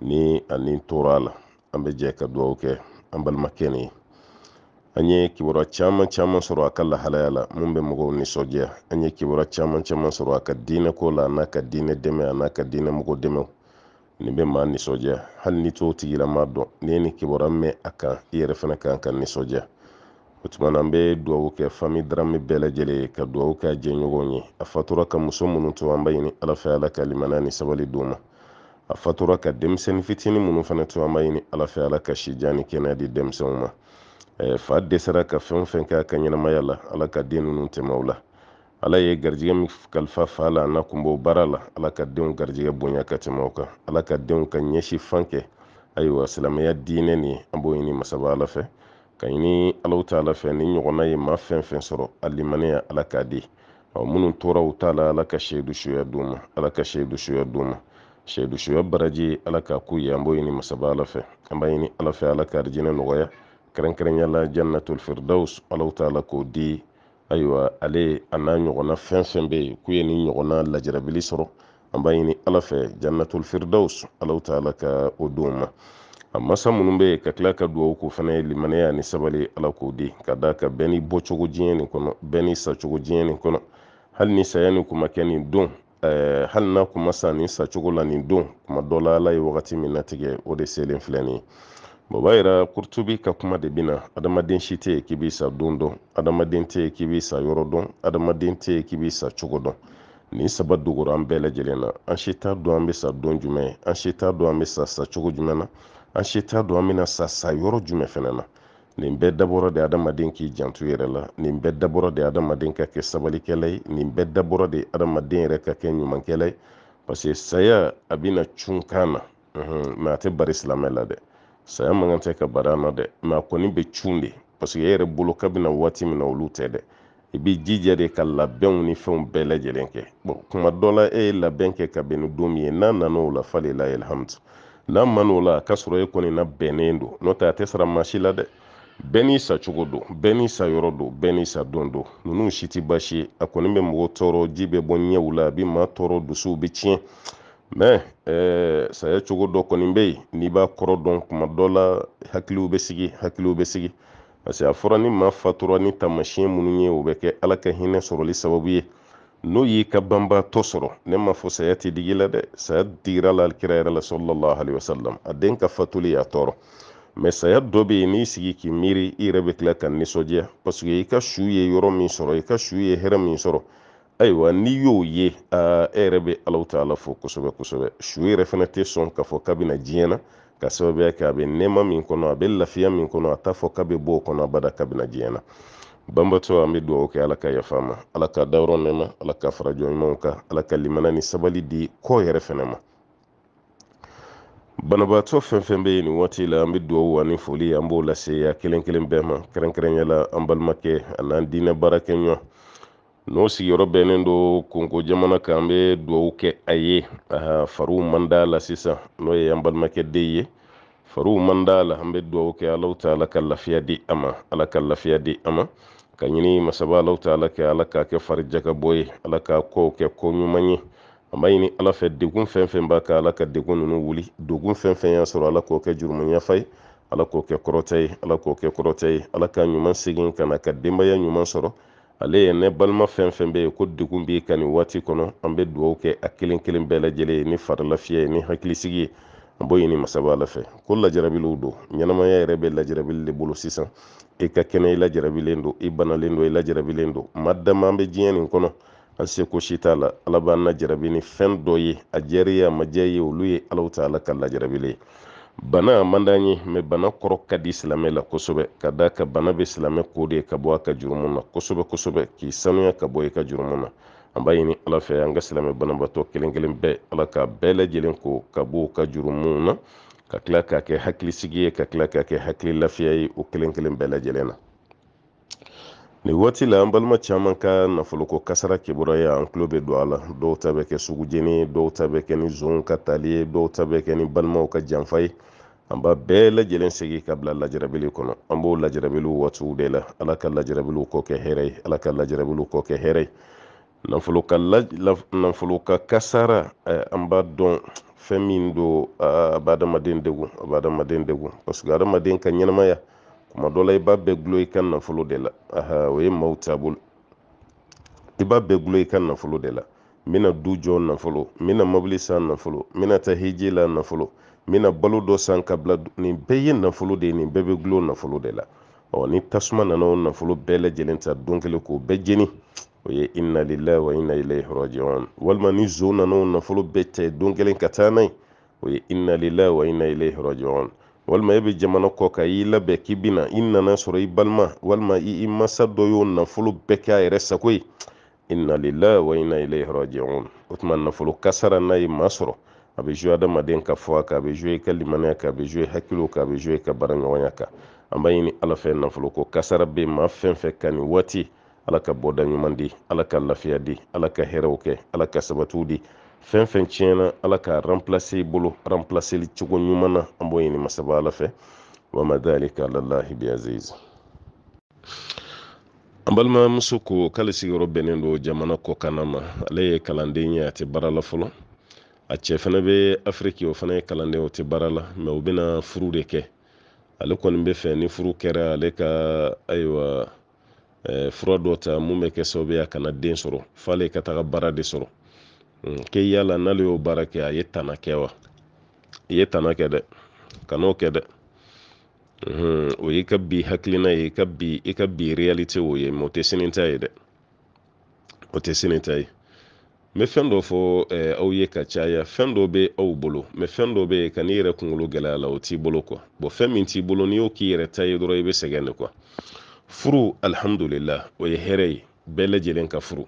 ni ani tora la an bɛ jɛ ka duwawu kɛ an balimakɛ ni ye an ye kibaruya caman caman sɔrɔ a ka lahalaya la mun bɛ mɔgɔw nisɔndiya an ye kibaruya caman caman sɔrɔ a ka diinɛ ko la a n'a ka diinɛ dɛmɛ a n'a ka diinɛ mɔgɔ dɛmɛ nin bɛ maa nisɔndiya hali ni t'o tigilama dɔn ni e ni kibaruya mɛn a kan i yɛrɛ fana kan ka nisɔndiya. o tuma an be dugawu kɛ fami darami bɛɛ lajɛlen ka dugawu k'a jɛɲɔgɔnw ye a fatura ka muso minnu to an b'a ala fɛ ala ka limaniya ni sabali di ma a fatura ka denmisɛnnin fitinin minnu fana to an b'a ala fɛ ala ka sijan ni kɛnɛya di denmisɛnw ma fa dɛsɛra ka fɛn o fɛn k'a ka ɲɛnamaya la ala ka den ninnu tɛmɛ la ala ye garijɛgɛ min kalifa fa la n'a kun baara la ala ka denw garijɛgɛ bonya ka tɛmɛ kan ala ka denw ka ɲɛsi fan kɛ ayiwa silamɛya diinɛ nin an b'o ɲini masaba ala fɛ kaɲini ɲini alaw ta ala fɛ ni ɲɔgɔnna ye ma fɛn fɛn sɔrɔ alimaniya ala k'a di ɔ minnu tora u ta la ala ka seyidu d'u ma ala ka seyidu d'u ma seyidu baraji ala k'a k'u ye an b'o ɲini masaba ala fɛ an b'a ɲini ala fɛ ala ka arijinɛ nɔgɔya kɛrɛnkɛrɛnya jannatul firdaus alaw ta ala k'o di ayiwa ale a n'a ɲɔgɔnna fɛn fɛn bɛ yen k'u ye nin ɲɔgɔnna lajarabili sɔrɔ an b'a ɲini ala fɛ jannatul firdaus alaw ta ala ka o d'u ma a masa minnu bɛ ka tila ka dugawu k'o fana ye limaniya ani sabali ala k'o di ka d'a kan bɛɛ n'i bɔcogo diɲɛ nin kɔnɔ bɛɛ n'i sacogo diɲɛ nin kɔnɔ hali ni saya nin kun kɛ nin don hali n'a kun sa nin sacogo la nin don kuma dɔ la ala ye wagati min natigɛ o de selen filɛ nin ye b'a yira kurutubi ka kuma de bina adamaden si tɛ yen k'i b'i sa don dɔn adamaden tɛ yen k'i b'i sa yɔrɔ dɔn adamaden tɛ yen k'i b'i sa cogo dɔn nin saba dogora an bɛɛ lajɛlen na an si t'a dɔn an bɛ sa don jumɛn an si t'a dɔn an bɛ sa sa jumɛn na an si t'a don an bɛna sa sa yɔrɔ jumɛn fana na nin bɛɛ dabɔra de adamaden k'i janto yɛrɛ la nin bɛɛ dabɔra de adamaden ka kɛ sabalikɛla ye nin bɛɛ dabɔra de adamaden yɛrɛ ka kɛ ɲumankɛla ye parce que saya a bɛna cun kan na mɛ a tɛ bari silamɛ la dɛ saya man kan tɛ ka bari an na dɛ mɛ a kɔni bɛ cun de parce que e yɛrɛ bolo ka waati min na olu tɛ dɛ i b'i jija de ka labɛnw ni fɛnw bɛɛ lajɛlen kɛ kuma dɔ la e ye labɛn kɛ ka bɛn ni don min ye n'a nana o la f'ale la n'a man o la a ka sɔrɔ e kɔni na bɛnnen don n'o tɛ a tɛ sara maa si la dɛ bɛɛ n'i sa cogo don bɛɛ n'i sa yɔrɔ don bɛɛ n'i sa don don ninnu si tɛ baasi ye a kɔni bɛ mɔgɔ tɔɔrɔ ji bɛ bɔ ɲɛw la a bɛ maa tɔɔrɔ dusuw bɛ tiɲɛ mɛ ɛɛ eh, saya cogo dɔ kɔni bɛ yen n'i b'a kɔrɔ dɔn kuma dɔ la hakiliw bɛ sigi hakiliw bɛ sigi parce que a fɔra ni maa fatura ni taamasiyɛn minnu ye o bɛ kɛ ala ka hinɛ sɔrɔli sababu ye n'o y'i ka banbaatɔ sɔrɔ ne m'a fɔ saya tɛ digi la dɛ saya digira la alikira yɛrɛ la sallallahu alaihi wasallam a den ka fatuli y'a tɔɔrɔ mɛ saya dɔ bɛ yen n'i sigi k'i miiri i yɛrɛ bɛ tila ka nisɔndiya paseke i ka su ye yɔrɔ min sɔrɔ i ka su ye hɛrɛ min sɔrɔ ayiwa n'i y'o ye aa e yɛrɛ bɛ alaw ta ala fo kosɛbɛ kosɛbɛ su yɛrɛ fana tɛ sɔn k'a fɔ k'a bɛna diɲɛ na ka sababuya kɛ a bɛ nɛɛma min kɔnɔ a bɛ lafiya min kɔnɔ a t'a fɔ k'a bɛ bɔ o kɔnɔ abada k'a bɛna diɲɛ na banbatɔ an bɛ dugawu kɛ ala ka yafa ma ala ka dayɔrɔ nɛma ala ka fara jɔnɲumanw kan ala ka limana ni sabali di kɔ yɛrɛ fɛnɛ ma banabaatɔ fɛn fɛn be yen nin waati la an bɛ dugawu ani foli an b'o lase ya kelen kelen bɛɛ ma kɛrɛnkɛrɛnya la an balimakɛ an'an diinɛ baarakɛ ɲɔgɔn n'o sigiyɔrɔ bɛnnen do konko jamana kan an bɛ dugawu kɛ a ye a man d'a la sisan n'o ye an balimakɛ den ye fariw man d'a la an bɛ dugawu kɛ alaw ta ala ka lafiya di a ma ala ka lafiya di a ma ka ɲini masaba alaw ta ala kɛ ala k'a kɛ farijɛ ka bɔ ye ala k'a kow kɛ ko ɲuman ye an b'a ɲini ala fɛ degun fɛn fɛn b'a ka ala ka degun nunu wuli degun fɛn fɛn y'a sɔrɔ ala k'o kɛ jurumu yafa ye ala k'o kɛ kɔrɔtɛ ye ala k'o kɛ kɔrɔtɛ ye ala ka ɲuman segin ka na ka denbaya ɲuman sɔrɔ ale ye ne balima fɛn fɛn bɛ ye ko degun b'i kan nin waati kɔnɔ an bɛ dugawu kɛ a kelen kelen bɛɛ lajɛlen ye ni fari ye ni hakilisigi ye bɔ ɲini masaba ala fɛ ko lajarabiliw do ɲɛnamaya yɛrɛ bɛ lajarabili de bolo sisan i ka kɛnɛ i lajarabilen don i banalen don i lajarabilen don madama dama an bɛ diɲɛ nin kɔnɔ an seko si t'a la ala b'an lajarabi ni fɛn dɔ ye a diyara ye a ma diya ye olu ye alaw ta ala ka lajarabile bana man d'an ye mɛ bana kɔrɔ ka di silamɛ la kosɛbɛ ka d'a ka bana bɛ silamɛ ko de ka bɔ a ka jurumu na kosɛbɛ kosɛbɛ k'i sanuya ka bɔ i ka jurumu na an b'a ɲini ala fɛ an ka silamɛ banabatɔ kelen kelen bɛɛ ala ka bɛɛ lajɛlen ko ka b'o ka jurumu na ka kila k'a kɛ hakilisigi ye ka kila k'a kɛ hakili lafiya ye o kelen kelen bɛɛ lajɛlen na ni waati la an balima caman ka nafoloko kasara kibaruya ye an tulo bɛ don a la dɔw ta bɛ kɛ sugujeni ye dɔw ta bɛ kɛ ni zonw ka tali ye dɔw ta bɛ kɛ ni balimaw ka janfa ye an b'a bɛɛ lajɛlen segi ka bila lajarabili kɔnɔ an b'o lajarabiliw waatiw de la ala ka lajarabiliw kɔ kɛ hɛrɛ ye ala ka lajarabiliw kɔ kɛ hɛrɛ ye nafolo eh, ah, ka nafolo ka kasara an b'a dɔn fɛn min don a b'a adamaden degun a b'a adamaden degun parce adamaden ka ɲɛnamaya kuma dɔ la i b'a bɛɛ gulo i ka nafolo de la aha o ye maaw taabolo i b'a bɛɛ gulo i ka nafolo de la n du jɔ nafolo n mobili san nafolo n bɛna hiji la nafolo n balo dɔ san ka nin bɛɛ ye nafolo de ye nin bɛɛ bɛ gulo nafolo de la ɔ ni tasuma nana o nafolo bɛɛ lajɛlen ta don kelen k'o bɛɛ jeni o ye inna lillahi wa inna ilayhi raji'un walima ni zo nana nafolo bɛɛ cɛ don kelen ka taa n'a ye o ye inna lillahi wa inna ilayhi raji'un walima e bɛ jamana kɔ kan i labɛn k'i bɛna i nana sɔrɔ i balima walima i masa dɔ y'o nafolo bɛɛ kɛ a yɛrɛ sago ye inna lillahi wa inna ilayhi raji'un o tuma nafolo kasara n'a ye maa sɔrɔ a bɛ zuwe adamaden ka fɔ kan a bɛ zuwe i ka limaniya kan a bɛ zuwe hakiliw kan a bɛ zuwe i ka baaraɲɔgɔnya kan an b'a ɲini ala fɛ nafoloko kasara bɛ maa fɛn fɛn kan nin waati ala ka bɔda ɲuman di ala ka lafiya di ala ka hɛrɛw kɛ ala ka sabatiw di fɛn fɛn tiɲɛna ala ka ranplase i bolo ranplaseli cogo ɲuman na an b'o ɲini masaba ala fɛ wama dhalika alalahi biaziz an balimamuso ko k'ale sigiyɔrɔ bɛnnen don jamana kɔ kana ma ale ye kalanden ye a tɛ baara la fɔlɔ a cɛ fana bɛ afiriki o fana ye kalanden o tɛ baara la mɛ u bɛna furu de kɛ ale kɔni bɛ fɛ ni furu kɛra ale ka ayiwa Eh, fura dɔ ta mun bɛ kɛ sababu ye a kana den sɔrɔ fale ka taga baara de sɔrɔ hmm, ke yala n'ale y'o baara kɛ a ye tana kɛ wa i ye tana kɛ dɛ kan'o kɛ dɛ hmm, o y'i ka bi hakilina ye i ka bi realite o ye mɛ o tɛ sini ta ye dɛ o tɛ sini ta ye n bɛ fɛn dɔ fɔ eh, aw ye ka caya fɛn dɔ bɛ aw bolo mɛ fɛn dɔ bɛ yen ka n'i yɛrɛ kunkolo gɛlɛya la o t'i bolo quoi bon fɛn min t'i bolo n'i y'o k'i yɛrɛ ta ye dɔrɔn i bɛ sɛgɛn de quoi furu alihamudulila o ye hɛrɛ ye bɛɛ lajɛlen ka furu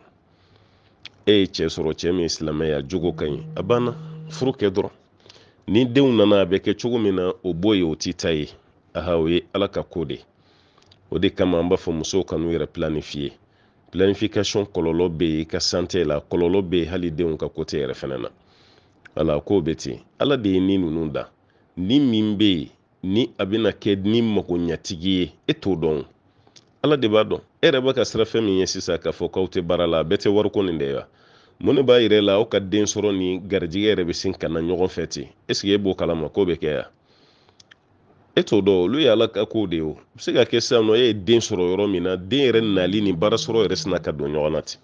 e ye cɛ sɔrɔ cɛ min silamɛya jogo ka ɲi a banna furu kɛ dɔrɔn ni denw nana a bɛ kɛ cogo min na o b'o ye o ti ta ye aha o ye ala ka ko de o de kama an b'a fɔ musow kanu yɛrɛ planifiye planification kɔlɔlɔ bɛ yen i ka santé la kɔlɔlɔ bɛ yen hali denw ka kote yɛrɛ fɛnɛ na ala ko bɛ ten ala de ye ni ninnu da ni min bɛ yen ni a bena kɛ ni magoɲɛtigi ye e t'o dɔn ala de b'a dɔn e yɛrɛ bɛ ka sira fɛn min ye sisan k'a fɔ k'aw tɛ baara la a bɛɛ tɛ wariko nin de ye wa mun de b'a yɛrɛ e la aw ka den sɔrɔ ni garijɛgɛ yɛrɛ bɛ sin ka na ɲɔgɔn fɛ ten eseke e b'o kalama k'o bɛ kɛ yan e t'o dɔn olu ye ala ka kow de ye o bɛ se ka kɛ sisan nɔ e ye den sɔrɔ yɔrɔ min na den yɛrɛ nali ni baara sɔrɔ yɛrɛ sina ka don ɲɔgɔn na ten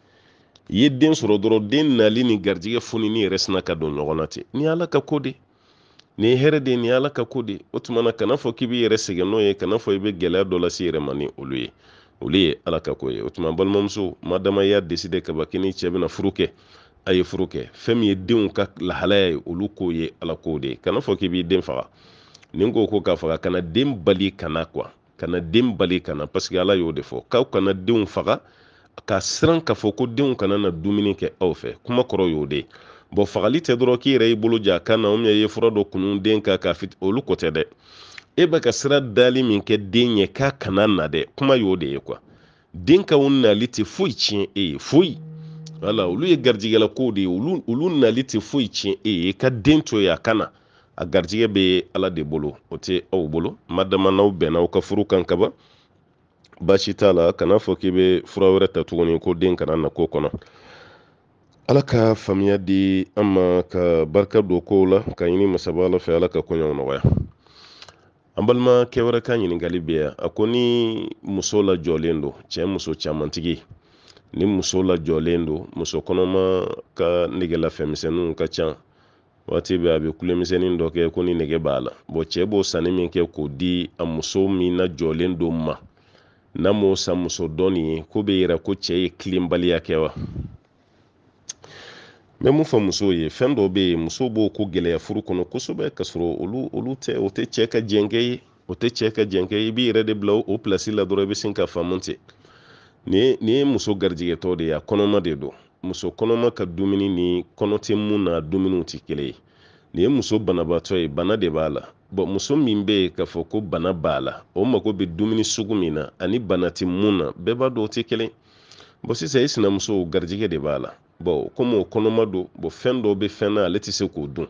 i ye den sɔrɔ dɔrɔn den nali ni garijɛgɛ fununi yɛrɛ sina ka don ɲɔgɔn na ten ni ala ka ko de ni hɛrɛ de ni ala ka ko de o tuma kana fɔ k'i b'i yɛrɛ sɛgɛn n'o ye kana fɔ i bɛ gɛlɛya dɔ lase i yɛrɛ ma ni olu ye olu ye ala ka ko ye o tuma balimamuso madama y'a deside ka ban k'i ni cɛ bɛna furu kɛ a ye furu kɛ fɛn min ye denw ka lahalaya ye olu ko ye ala ko de kana fɔ k'i b'i den faga nin ko ko k'a faga kana den bali kana kwa kana den bali kana paseke ala y'o de fɔ k'aw kana denw faga ka siran k'a fɔ ko denw kana na dumuni kɛ aw fɛ kuma kɔrɔ y'o de ye bɔn fagali tɛ dɔrɔn k'i yɛrɛ y'i bolo ja kan na i ye fura dɔ kunu den kan k'a fit olu ko tɛ dɛ e bɛ ka sira dali min kɛ den ye k'a kana na dɛ kuma y'o de e, ye kuwa den e, e ka u nali tɛ foyi tiɲɛ e ye foyi wala olu ye garijɛgɛla kow de ye olu olu nali tɛ foyi tiɲɛ e ye ka den to ye a kan a garijɛgɛ bɛ ala de bolo o tɛ aw bolo madama n'aw bɛnna aw ka furu kan kaban baasi t'a la kana fɔ k'i bɛ fura wɛrɛ ta tuguni ko den kana na k'o kɔnɔ ala ka faamuya di an ma ka barika don kow la ka ɲini masaba fɛ ala ka koɲɛw nɔgɔya an balima kɛwɛrɛ ka ɲiningali bɛ yan a ko ni muso lajɔlen don cɛ muso camantigi ni muso lajɔlen don muso kɔnɔma ka negelafɛnmisɛnninw ka can waati bɛ a bɛ kulemisɛnnin dɔ kɛ ko ni nege b'a la bɔn cɛ b'o sanni min kɛ k'o di a muso min na jɔlen don ma n'a m'o san muso dɔ nin ye ko bɛ yira ko cɛ ye tilenbaliya kɛ wa n bɛ mun fɔ musow ye fɛn dɔ bɛ yen musow b'o ko gɛlɛya furu kɔnɔ kosɛbɛ ka sɔrɔ olu olu tɛ o tɛ cɛ ka jɛnkɛ ye o tɛ cɛ ka jɛnkɛ ye i b'i yɛrɛ de bila o pilasi la dɔrɔn i bɛ sin ka faamu ten nin ye muso garijɛgɛtɔ de ye a kɔnɔma de don muso kɔnɔma ka dumuni ni kɔnɔ tɛ mun na dumuniw tɛ kelen ye nin ye muso banabaatɔ ye bana de b'a la bɔn muso min bɛ yen k'a fɔ ko bana b'a la o mago bɛ dumuni sugu min na ani bana tɛ mun na bɛɛ b'a dɔn o tɛ kelen bɔn sisan i sinamuso garijɛgɛ de b'a la bon komi kɔnɔma don bon fɛn dɔ bɛ fɛn na ale tɛ se k'o dun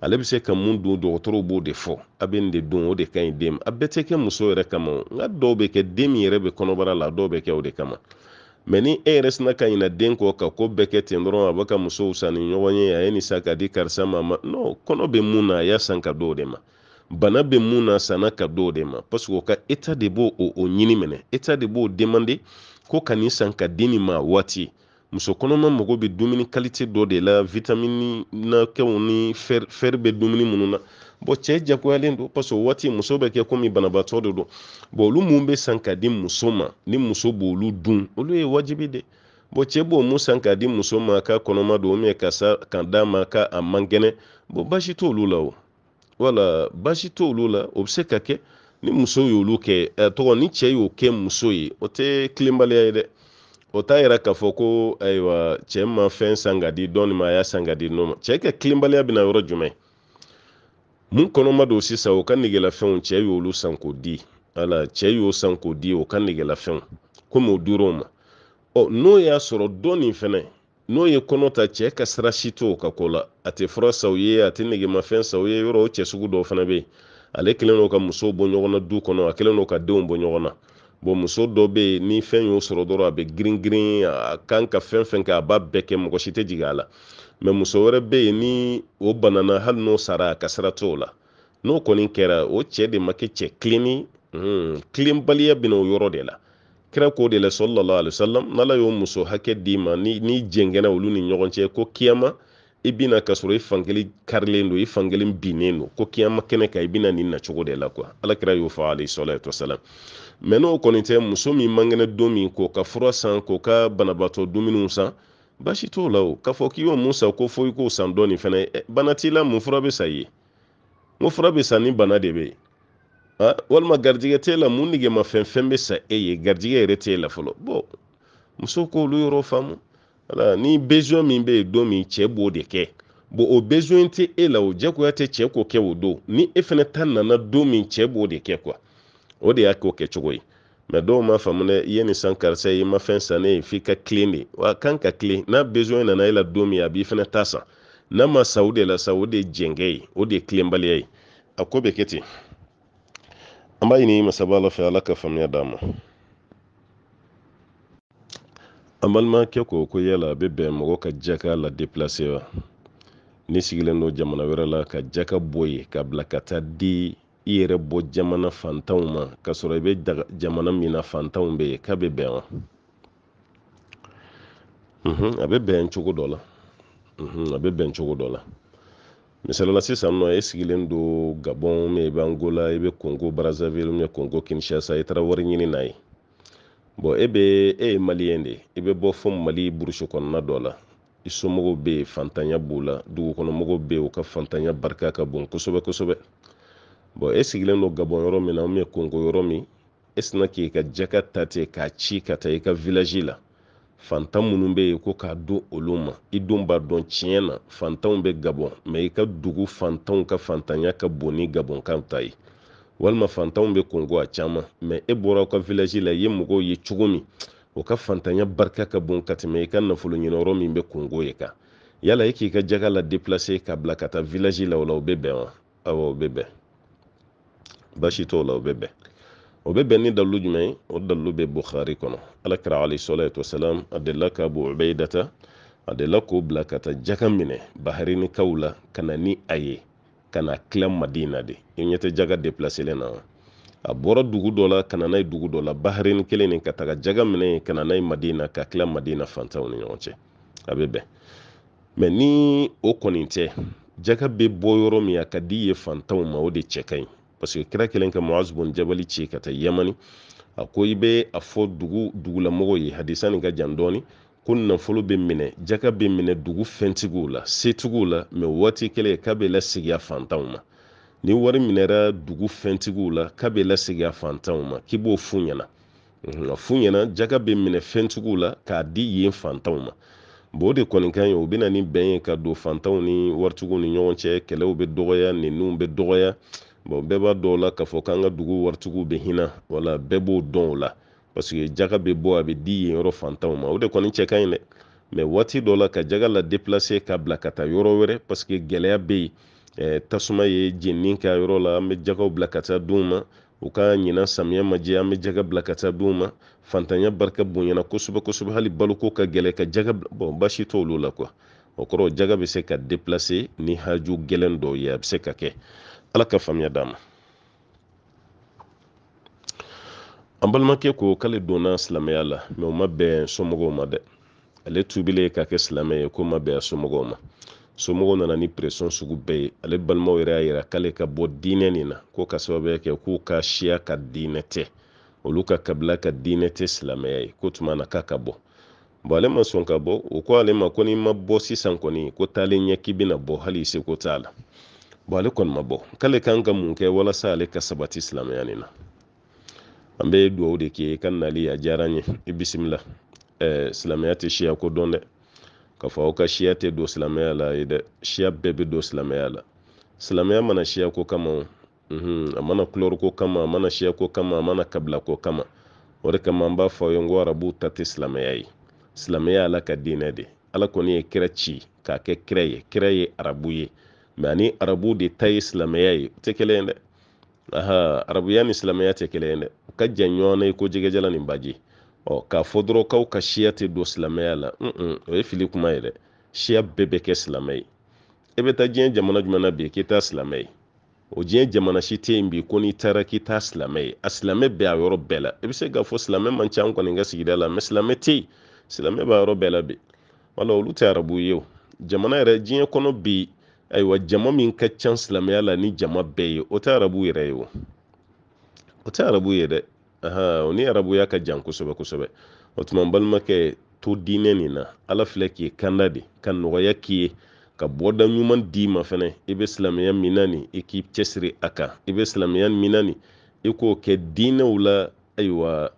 ale bɛ se ka mun dun dɔgɔtɔrɔw b'o de fɔ a bɛ nin de dun o de ka ɲi den ma a bɛɛ tɛ kɛ muso yɛrɛ kama o nka dɔw bɛ kɛ den min yɛrɛ bɛ kɔnɔbara la dɔw bɛ kɛ o de kama mɛ ni e yɛrɛ sina ka ɲina den kɔ ka ko bɛɛ kɛ ten dɔrɔn a bɛ ka musow san ni ɲɔgɔn ye a ye nin san ka di karisa ma ma non kɔnɔ bɛ mun na a y'a san ka di o de ma bana bɛ mun na a sanna ka di o de ma parce o ka eta de b'o o ɲini minɛ eta de b'o demande ko ka nin san ka di nin ma waati muso kɔnɔma mɔgɔ bɛ dumuni kalite dɔ de la vitamini na kɛw ni fɛri bɛ dumuni minnu na bɔn cɛ jagoyalen don parce que waati muso bɛ kɛ komi banabaatɔ de don bɔn olu mun bɛ san ka di muso ma ni muso b'olu dun olu ye wajibi de bɔn cɛ b'o mun san ka di muso ma ka kɔnɔma don ubiyɛn ka sa d'a ma ka a man kɛnɛ bɔn baasi t'olu la o wala baasi t'olu la o bɛ se ka kɛ ni muso y'olu kɛ tɔgɔ ni cɛ y'o kɛ muso ye o tɛ tilenbaliya ye dɛ o t'a yira k'a fɔ ko ayiwa cɛ ma fɛn san ka di dɔɔni ma a y'a san ka di nɔ ma cɛ ka tilenbaliya bɛna yɔrɔ jumɛn mun kɔnɔma don sisan o ka negelafɛnw cɛ y'olu san k'o di ala cɛ y'o san k'o di o ka negelafɛnw komi o dir'o ma ɔ n'o y'a sɔrɔ dɔɔni nin fɛnɛ n'o ye kɔnɔ ta cɛ ka sira si to o ka ko la a tɛ fura sa u ye a tɛ negemafɛn sa u ye yɔrɔ o cɛ sugu dɔw fana bɛ yen ale kelen don ka musow bɔ ɲɔgɔn na du kɔnɔ a kelen don ka denw bɔ ɲɔgɔn na bon muso dɔ be yen ni fɛn y'o sɔrɔ dɔrɔn a bɛ girin girin a kan ka fɛn fɛn kɛ a b'a bɛɛ kɛ mɔgɔ si tɛ jigin a la mɛ muso wɛrɛ bɛ yen ni o banana hali n'o sara a ka sira t'o la n'o kɔni kɛra o cɛ de ma kɛ cɛ kilenni kilenbaliya bɛ na o yɔrɔ de la kira k'o de la sɔlɔlɔ alisalam n'ala y'o muso hakɛ d'i ma ni ni olu ni ɲɔgɔn cɛ ko kiyama i bɛna ka sɔrɔ i fankelen karilen don i fankelen binnen don ko kiyama kɛnɛ kan i bɛna nin na de la kuwa ala y'o fɔ alayhi sɔlɔ mɛ n'o kɔni tɛ muso min man kɛnɛ don min k'o ka fura san k'o ka banabaatɔ dumuniw san basi t'o la o k'a fɔ k'i y'o mun san ko fo i k'o san dɔɔni fɛnɛ bana t'i la mun fura bɛ sa i ye n ko fura bɛ sa ni bana de bɛ yen ah walima garijɛgɛ t'e la mun negemafɛn fɛn bɛ sa e ye garijɛgɛ yɛrɛ t'e la fɔlɔ bɔn muso k'olu yɔrɔ faamu wala ni besoin min bɛ yen don min cɛ b'o de kɛ bon o besoin tɛ e la o diyagoya tɛ cɛ k'o kɛ o don ni e fana ta nana don min cɛ b'o de kɛ kuwa o de y'a k'o kɛcogo ye mɛ dɔw m'a faamu dɛ i ye nin san karisa ye i ma fɛn san ne ye f'i ka kilen de wa kan ka kilen n'a besoin nana e la don min a b'i fana ta san n'a ma sa o de la sa o de ye jɛngɛ ye o de ye kilenbaliya ye a ko bɛ kɛ ten an b'a ɲini masaba la fɛ ala ka faamuya d'a ma an balimakɛ ko ko yala a bɛ bɛn mɔgɔ ka jaka la déplacer wa ne sigilen don jamana wɛrɛ la ka jaka bɔ yen ka bila ka taa di i yɛrɛ bɔ jamana fantanw ma k'a sɔrɔ i bɛ jamana min na fantanw bɛ yen k'a bɛ bɛn wa a bɛ bɛn cogo dɔ la a bɛ bɛn cogo dɔ la misalila sisan nɔ e sigilen don gabɔn mɛ i b'angola i bɛ konko barazavili mɛ konko kinshasa i taara wari ɲini n'a ye bɔn e bɛ e ye maliyɛn de i bɛ bɔ fɔ mali burusi kɔnɔna dɔ la i somɔgɔw bɛ yen fantanya b'u la dugukɔnɔmɔgɔw bɛ yen u ka fantanya barika ka bon kosɛbɛ kosɛbɛ bon e sigilen don gabɔn yɔrɔ min na u kongo yɔrɔ min e sina k'i ka jaka ta ten k'a ci ka taa i ka vilazi la fantan minnu bɛ yen ko k'a don olu ma i don b'a dɔn tiɲɛ na fantanw bɛ gabɔn mɛ i ka dugu fantanw ka fantanya ka bon ni gabɔnkanw ta ye walima fantanw bɛ kongo a caman mɛ e bɔra aw ka vilazi la i ye mɔgɔw ye cogo min o ka fantanya barika ka bon ka tɛmɛ i ka nafolo ɲiniyɔrɔ min bɛ kongo ye kan yala e k'i ka jaka la deplase ka bila ka taa vilazi la o la o bɛ bɛn wa awɔ o bɛ bɛn basi t'o la o bɛ o bɛ bɛn ni dalilu jumɛn o dalilu bɛ bukhari kɔnɔ alakira alayhi salatu wasalam a abu ubaidata a delila k'o bila ka taa ni a ye ka madina de i jaga deplaselen na a bɔra dugu dɔ la ka na ye dugu dɔ la baharini kelen nin ka taga jaga minɛ ye ka na ye madina ka tila madina fantanw ni ɲɔgɔn cɛ a bɛ bɛn mɛ ni o kɔni tɛ jaga bɛ bɔ yɔrɔ min a ka di ye fantanw ma o de cɛ ka ɲi parce que kira kelen ka muaz bin jabali ci ka taa yamani a ko i be a fɔ dugu dugulamɔgɔw ye hadisa nin ka jan dɔɔni ko nafolo bɛ minɛ jaka bɛ minɛ dugu fɛntigiw la setigiw la mɛ waati kelen k'a bɛ lasegiya fantanw ma ni wari minɛra dugu fɛntigiw la k'a be lasegiya fantanw ma k'i b'o f'u ɲɛna nka f'u ɲɛna jaka bɛ minɛ fɛntigiw la k'a di yen fantanw ma bon o de kɔni kan ye o bɛ ni bɛn ye ka don fantanw ni waritigiw ni ɲɔgɔn cɛ kɛlɛw bɛ dɔgɔya ninniw bɛ dɔgɔya bon bɛɛ b'a dɔw la k'a fɔ k'an ka dugu waritigiw bɛ hinɛ wala bɛɛ b'o dɔn o la paseke jaga bɛ bɔ a bɛ di yen yɔrɔ fantanw ma o de kɔni cɛ ka ɲi dɛ mɛ waati dɔ la ka jaga la deplase ka bila ka taa yɔrɔ wɛrɛ paseke gɛlɛya bɛ yen eh, tasuma ye jenini kɛ yɔrɔ la an bɛ jagaw bila ka taa denw ma u ka ɲina samiyɛ ma an bɛ jaga bila ka taa denw ma fantanya barika bonyana kosɛbɛ kosɛbɛ hali baloko ka gɛlɛ ka jaga bɔn basi t'olu la kuwa o kɔrɔ jaga bɛ se ka deplase ni haju gɛlɛn dɔw ye a bɛ se ka kɛ ala ka faamuya d'a ma an balimakɛ ko k'ale donna silamɛya la mɛ o ma bɛn somɔgɔw ma dɛ ale tubilen ka kɛ silamɛ ye ko ma bɛn a somɔgɔw ma somɔgɔw nana ni pression sugu bɛɛ ye ale balimaw yɛrɛ y'a yira k'ale ka bɔ diinɛ nin na ko ka sababuya kɛ k'u ka siya ka diinɛ tɛ olu ka kabila ka diinɛ tɛ silamɛya ye ko tuma na k'a ka bɔ bon ale ma sɔn ka bɔ o ko ale ma ko n'i ma bɔ sisan kɔni ko taalen ɲɛ k'i bɛna bɔ hali i seko t'a la bon ale kɔni ma bɔ k'ale kan ka mun kɛ walasa ale ka sabati silamɛya nin na an bɛ dugawu de kɛ i ka nali a diyara n ye i bisimila ɛɛ eh, silamɛya tɛ siya ko dɔn dɛ k'a fɔ aw ka siya tɛ don silamɛya la ye dɛ siya bɛɛ bɛ don silamɛya la silamɛya mana siya ko kama o mhm. a mana kulɛri ko kama a mana siya ko kama a mana kabila ko kama o de kama an b'a fɔ aw ye n ko arabuw ta tɛ silamɛya ye silamɛya ala ka diinɛ de ala kɔni ye kira ci k'a kɛ kira ye kira ye arabu ye mɛ ani arabu de ta ye silamɛya ye tɛ kelen dɛ aha arabuya ni silamɛya tɛ kelen ye dɛ ka jan ɲɔgɔn na i ko jɛgɛjalan ni baji ɔ k'a fɔ dɔrɔn k'aw ka siya tɛ don silamɛya la un o ye fili kuma ye dɛ siya bɛɛ bɛ kɛ silamɛ ye e bɛ taa diɲɛ jamana jumɛn na bi k'i t'a silamɛ ye o diɲɛ jamana si tɛ yen bi ko n'i taara k'i t'a silamɛ ye a silamɛ bɛ a yɔrɔ bɛɛ la i bɛ se k'a fɔ silamɛ man ca an kɔni ka sigida la mɛ silamɛ tɛ yen silamɛ b'a yɔrɔ bɛɛ la bi wala olu tɛ arabu ye o jamana yɛrɛ diɲɛ kɔnɔ bi ayiwa jama min ka can silamɛya la ni jama bɛɛ ye o tɛ arabu yɛrɛ ye o o tɛ arabu ye dɛ o ni y'a ka jan kosɛbɛ kosɛbɛ o tuma n balimakɛ to diinɛ nin na ala filɛ k'i kanda de ka nɔgɔya k'i ye ka bɔda ɲuman d'i ma fɛnɛ i bɛ silamɛya min na nin i k'i cɛsiri a kan i bɛ silamɛya min na nin i k'o kɛ diinɛw la ayiwa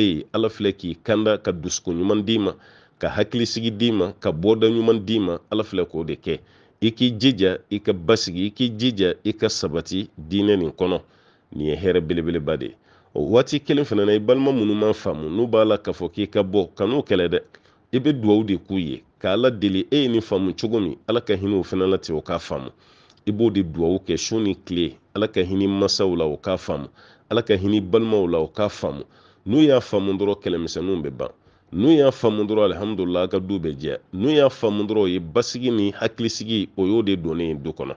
ye ala filɛ k'i kanda ka dusukun ɲuman d'i ma ka hakilisigi d'i ma ka bɔda ɲuman d'i ma ala filɛ k'o de kɛ i k'i jija i ka basigi i k'i jija i ka sabati diinɛ nin kɔnɔ ni ye hɛrɛ belebeleba de o waati kelen fana na i balima minnu ma faamu n'u b'a la k'a fɔ k'i ka bɔ kan'u kɛlɛ dɛ i bɛ duwawu de k'u ye ka deli e ye nin faamu cogo min ala ka hinɛ o fana la ten o k'a faamu i b'o de duwawu kɛ su ni tile ala ka hinɛ masaw la o k'a faamu ala ka hinɛ balimaw la o k'a faamu n'u y'a faamu dɔrɔn kɛlɛmisɛnninw bɛ ban n'u y'a faamu dɔrɔn alihamudulila a ka du bɛ jɛ n'u y'a faamu dɔrɔn o ye basigi ni hakilisigi o y'o de donnen ye du kɔnɔ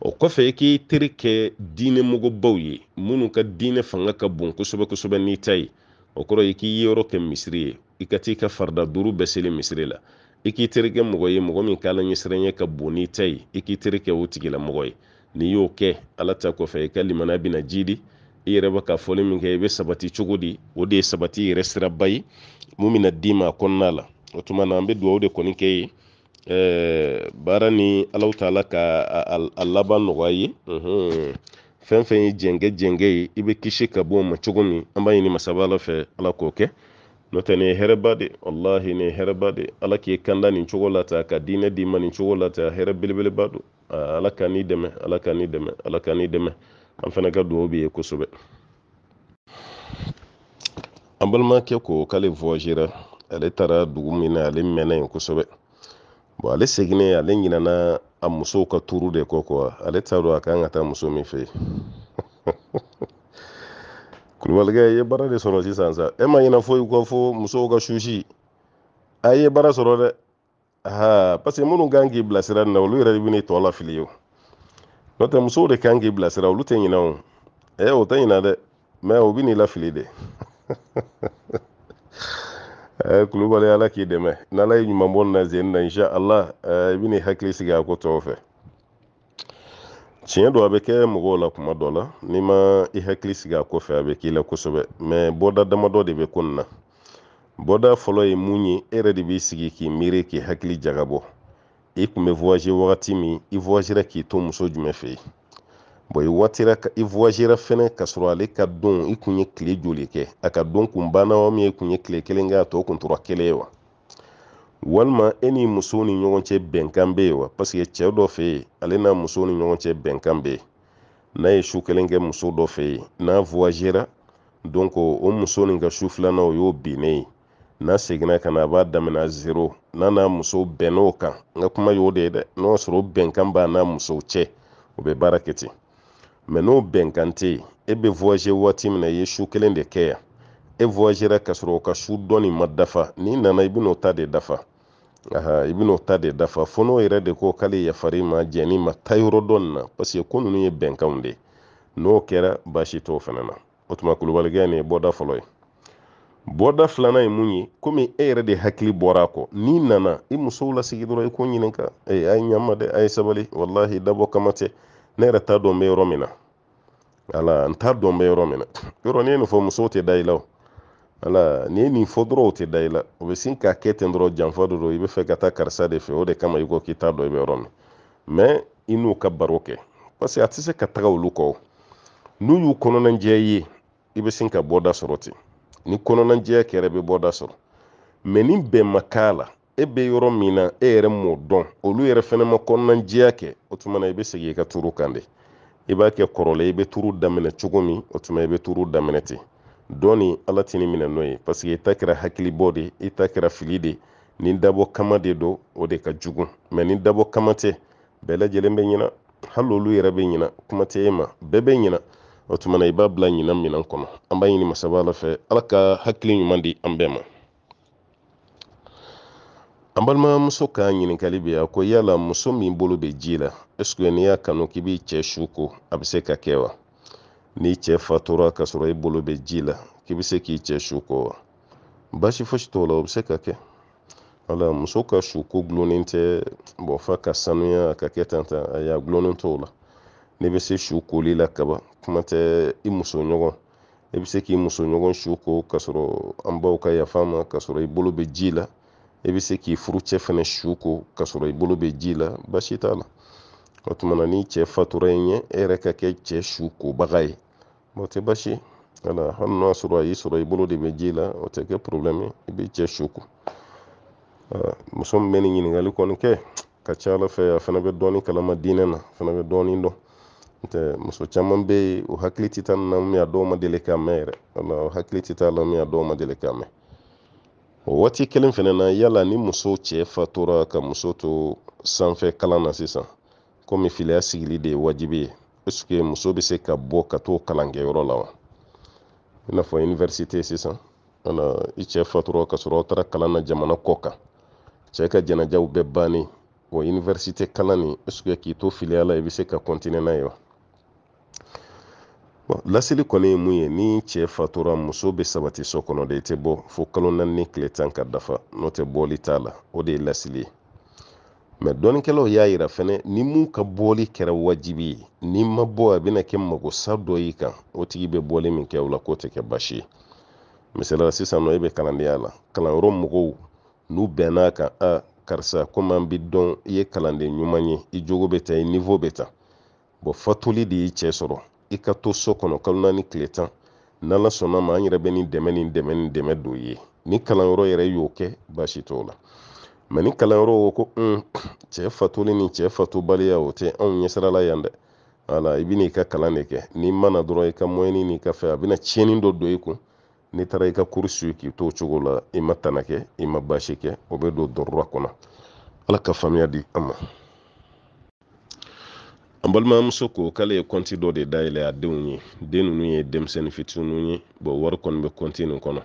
o kɔfɛ i k'i teri kɛ diinɛ mugubaw ye minnu ka diinɛ fanga ka bon kosɛbɛ kosɛbɛ n'i ta ye o kɔrɔ i k'i yɔrɔ kɛ misiri ye i ka t'i ka farida duuru bɛɛ seli misiri la i k'i teri kɛ mɔgɔ ye mɔgɔ min k'ala ɲɛsiranya ka bon n'i ta ye i k'i teri kɛ o tigilamɔgɔ ye n'i y'o kɛ ala ta kɔfɛ i ka limana bɛna ji i yɛrɛ bɛ ka fɔli min kɛ i bɛ sabati cogo di o de ye sabati yɛrɛ siraba ye mumina dima konnala o tumana an be duwawde koni keye eh, baara ni alahu taala ka a laban nɔgɔ ye fɛn fɛn ye jɛngɛ jɛngɛ ye i be kisi ka bo ma cogo mi an b'a ɲini masaba ala fɛ ala k'o kɛ n'o tɛ ni ye hɛrɛ ba de wallahi ni ye hɛrɛ ba de ala k'i kanda nin cogo lata ka diinɛ di ma nin cogo lata hɛrɛ belebeleba do ala ka ni dɛmɛ ala ka ni dɛmɛ ala ka ni dɛmɛ an fɛnɛ ka duwaw bi ye kosɛbɛ an balimakɛ ko k'ale vɔzira ale taara dugu min na ale mɛnna yen kosɛbɛ bon ale seginen ale ɲinana a musow ka turu de kɔ kuwa ale t'a dɔn a kan ka taa muso min fɛ yen kulubalikɛ i ye baara de sɔrɔ sisan sa e ma ɲina foyi kɔ fo musow ka susi a ye baara sɔrɔ dɛ ha parce que minnu kan k'i bilasira nin na olu yɛrɛ de bɛ n'i tɔ lafili o n'o tɛ musow de kan k'i bilasira olu tɛ ɲinɛ o ɛ o tɛ ɲinɛ dɛ mɛ o bɛ n'i lafili de Eh, kulubali ala k'i dɛmɛ n'ala ye ɲuman bɔ na zen na insha allah eh, i bɛ n'i hakili sigi a ko tɔw fɛ tiɲɛ don a bɛ kɛ mɔgɔw la kuma dɔ la n'i ma i hakili sigi a ko fɛ a bɛ k'i la kosɛbɛ mɛ bɔda damadɔ de bɛ ko nin na bɔda fɔlɔ ye mun ye e yɛrɛ de b'i sigi k'i miiri k'i hakili jagabɔ i kun bɛ wagati min i k'i to muso jumɛn fɛ yen bɔn i waatira i vuwazera fɛnɛ ka sɔrɔ ale ka don i kun ye kile joli kɛ a ka don kun banna wa min i kun ye kile kelen kɛ a tɔ kun tora kelen ye wa walima e ni muso ni ɲɔgɔn cɛ bɛnkan bɛ yen wa paseke cɛ dɔ fɛ yen ale n'a muso ni ɲɔgɔn cɛ bɛnkan bɛ yen n'a ye su kelen kɛ muso dɔ fɛ yen n'a vuwazera donc o muso nin ka su filanan o y'o binnen ye n'a seginna ka na a b'a damina zero n'a n'a muso bɛnn'o kan n ka kuma y'o de ye dɛ n'o y'a sɔrɔ bɛnkan b'a n'a musow cɛ o bɛ baara kɛ ten mɛ n'o bɛnkan tɛ yen e bɛ waati min na i ye su kelen de kɛ yan e ka sɔrɔ o ka su dɔɔni ma dafa n'i nana i bɛn'o ta de dafa aha i bɛn'o ta de dafa fo n'o yɛrɛ de ko k'ale yafar'i ma jɛn'i ma taa yɔrɔ dɔ na paseke ko ninnu ye bɛnkanw de ye n'o kɛra baasi t'o fana na o tuma kulubalikɛ nin ye bɔda fɔlɔ ye bɔda filanan ye mun ye komi e yɛrɛ de hakili bɔra a kɔ n'i nana i musow lasigi dɔrɔn i ko ɲininka ee a ye ɲama dɛ a ye sabali walahi dabɔ kama tɛ ne yɛrɛ t'a dɔn n bɛ yɔrɔ min na ala n t'a dɔn bɛ yɔrɔ min na yɔrɔ ni ye nin fɔ musow tɛ da i la o ala ni ye nin fɔ dɔrɔn o tɛ da i la o bɛ sin k'a kɛ ten dɔrɔn janfa dɔ don i bɛ fɛ ka taa karisa de fɛ o de kama i ko k'i t'a dɔn i bɛ yɔrɔ min mɛ i n'u ka baro kɛ parce que a tɛ se ka taga olu kɔ n'u y'u kɔnɔnajɛya ye i bɛ sin ka bɔda sɔrɔ ten ni kɔnɔnajɛya kɛra i bɛ bɔda sɔrɔ mɛ ni bɛn ma k'a la e bɛ yɔrɔ min na e yɛrɛ m'o dɔn olu yɛrɛ fana ma kɔnɔnajɛya kɛ o tuma na i bɛ segin i ka turu kan de i b'a kɛ kɔrɔlɛ i be turu daminɛ cogo min o tuma i be turu daminɛ te dɔɔni ala tini minɛ nɔ ye parsike i ta kɛra hakilibɔ de i ta kɛra fili de ni dabɔ kama de do o de ka jugu ma ni dabɔ kama tɛ bɛɛ lajɛlen bɛ ɲina hali olu yɛrɛ bɛ ɲina kuma tɛ e ma bɛɛ bɛ ɲina o tumana i b'a bila ɲina minan kɔnɔ an b'a ɲini masaba la fɛ ala ka hakili ɲuman di an bɛɛ ma an balima muso ka ɲininkali bɛ a ko yala muso min bolo bɛ ji la ɛseke n'i y'a kanu k'i b'i cɛ su ko a bɛ se ka kɛ wa n'i cɛ fatura ka sɔrɔ i bolo bɛ ji la k'i bɛ se k'i cɛ su ko wa basi fosi t'o la o bɛ se ka kɛ wala muso ka su ko gulonnen tɛ bɔn fa ka sanuya a ka kɛ tan a y'a gulonnen t'o la n'i bɛ se su koli la kaban kuma tɛ i muso ɲɔgɔn i bɛ se k'i muso ɲɔgɔn su ko ka sɔrɔ an baw ka yafa ma ka sɔrɔ i bolo bɛ ji la i bɛ se k'i furucɛ fɛnɛ su ko k'a sɔrɔ i bolo bɛ ji la baasi t'a la o tuma na ni cɛ fatura i ɲɛ e yɛrɛ ka kɛ cɛ su kobaga ye o tɛ baasi wala hali n'a sɔrɔ a y'i sɔrɔ i bolo de bɛ ji la o tɛ kɛ ye i b'i cɛ su ko muso min bɛ nin ɲininkali kɔni kɛ ka ca ala fɛ a fana bɛ dɔɔni kalama diinɛ na fana bɛ dɔɔni dɔn tɛ muso caman bɛ yen o hakili tɛ taa nin na min a dɔw ma deli k'a mɛn yɛrɛ o hakili tɛ taa la min a dɔw ma deli k'a mɛn o waati kelen fɛnɛ na yala ni muso cɛ fatura ka muso to sanfɛ kalan na sisan komi filiya sigili de wajibi ye eske muso be se ka bɔ ka t'o kalankɛyɔrɔ la wa i n'a fɔ universite sisan ana i cɛ fatura ka sɔrɔ aw tara kalan na jamana kɔ kan cɛɛ ka janajaw bɛɛ bannen wa universite kalan nin eske k'i to filiya la i be se ka kɔntine n'a ye wa bon lasili kɔni ye mun ye ni cɛɛ fatora muso be sabati so kɔnɔ de i tɛ bɔ fɔɔ kalo nan ni kile tan ka dafa n'o tɛ bɔli t'a la o de ye lasili ye ma dɔnikɛlaw y'a yira fɛnɛ ni mun ka bɔli kɛra wajibi ye ni ma bɔ a bena kɛ magosa dɔ yi kan o tigi be bɔli min kɛ o la k'o tɛ kɛ basi ye misalila sisan nɔ i e be kalandenya la kalanyɔrɔ mɔgɔw n'u bɛnn'a kan a karisa koman bi dɔn i ye kalanden ɲuman ye i jogo be ta i nivo be ta bɔn fatuli de y'i cɛɛ sɔrɔ i ka to so kɔnɔ kalo naani tile tan n'ala sɔnna ma an yɛrɛ bɛ nin dɛmɛ nin dɛmɛ nin dɛmɛ don ye ni kalanyɔrɔ yɛrɛ y'o kɛ baasi t'o la mɛ ni kalanyɔrɔ ko ko un cɛ fatoli ni cɛ fatobaliya o tɛ anw ɲɛsirala yan dɛ wala i bɛ n'i ka kalan de kɛ n'i mana dɔrɔn i ka mɔyeni n'i ka fɛ a bɛna tiɲɛni dɔ don i kun n'i taara i ka kurusi k'i to o cogo la i ma tana kɛ i ma baasi kɛ o bɛ don dɔrɔra kɔnɔ ala ka faamuya di an ma an balimamuso ko k'ale ye kɔnti dɔ de dayɛlɛ a denw ye den ninnu ye denmisɛnni fitinu ye bɔn wari kɔni bɛ kɔnti nin kɔnɔ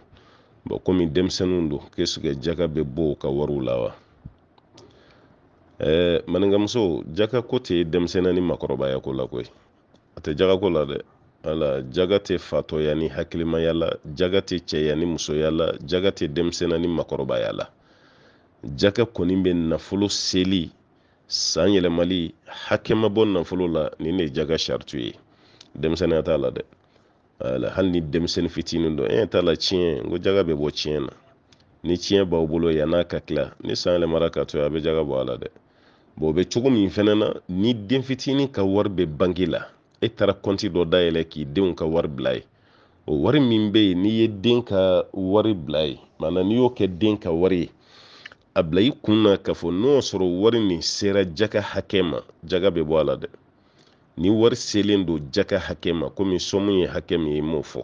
bɔn komi denmisɛnninw don kesuke jaka bɛ bɔ ka wariw la wa ɛɛ eh, jaka ko tɛ denmisɛnninya ni makɔrɔbaya ko la koyi a tɛ jaga ko la dɛ ala jaga tɛ fatɔya ni hakilimaya la jaga tɛ cɛya ni musoya la jaga tɛ denmisɛnninya ni makɔrɔbaya la jaka kɔni bɛ nafolo seli san yɛlɛmali hakɛ ma bɔ nafolo la nin de jaga sariti ye denmisɛnninya t'a la dɛ wala hali ni denmisɛnnin fitinin don e t'a la tiɲɛ n ko jaga bɛ bɔ tiɲɛ na ni tiɲɛ b'aw bolo yan ka tila ni san yɛlɛmara ka to yen a bɛ jaga bɔ a la dɛ bon o bɛ cogo min fana na ni den fitinin ka wari bɛ bange la e taara kɔnti dɔ dayɛlɛ k'i denw ka wari bila ye o wari min bɛ yen n'i ye den ka wari bila ye maana n'i y'o kɛ den ka wari ye a bila i kun na k'a fɔ n'o sɔrɔ wari nin sera jaka hakɛ ma jaga bɛ bɔ a la dɛ ni wari selen don jaka hakɛ ma komi sɔmu ye hakɛ min ye m'o fɔ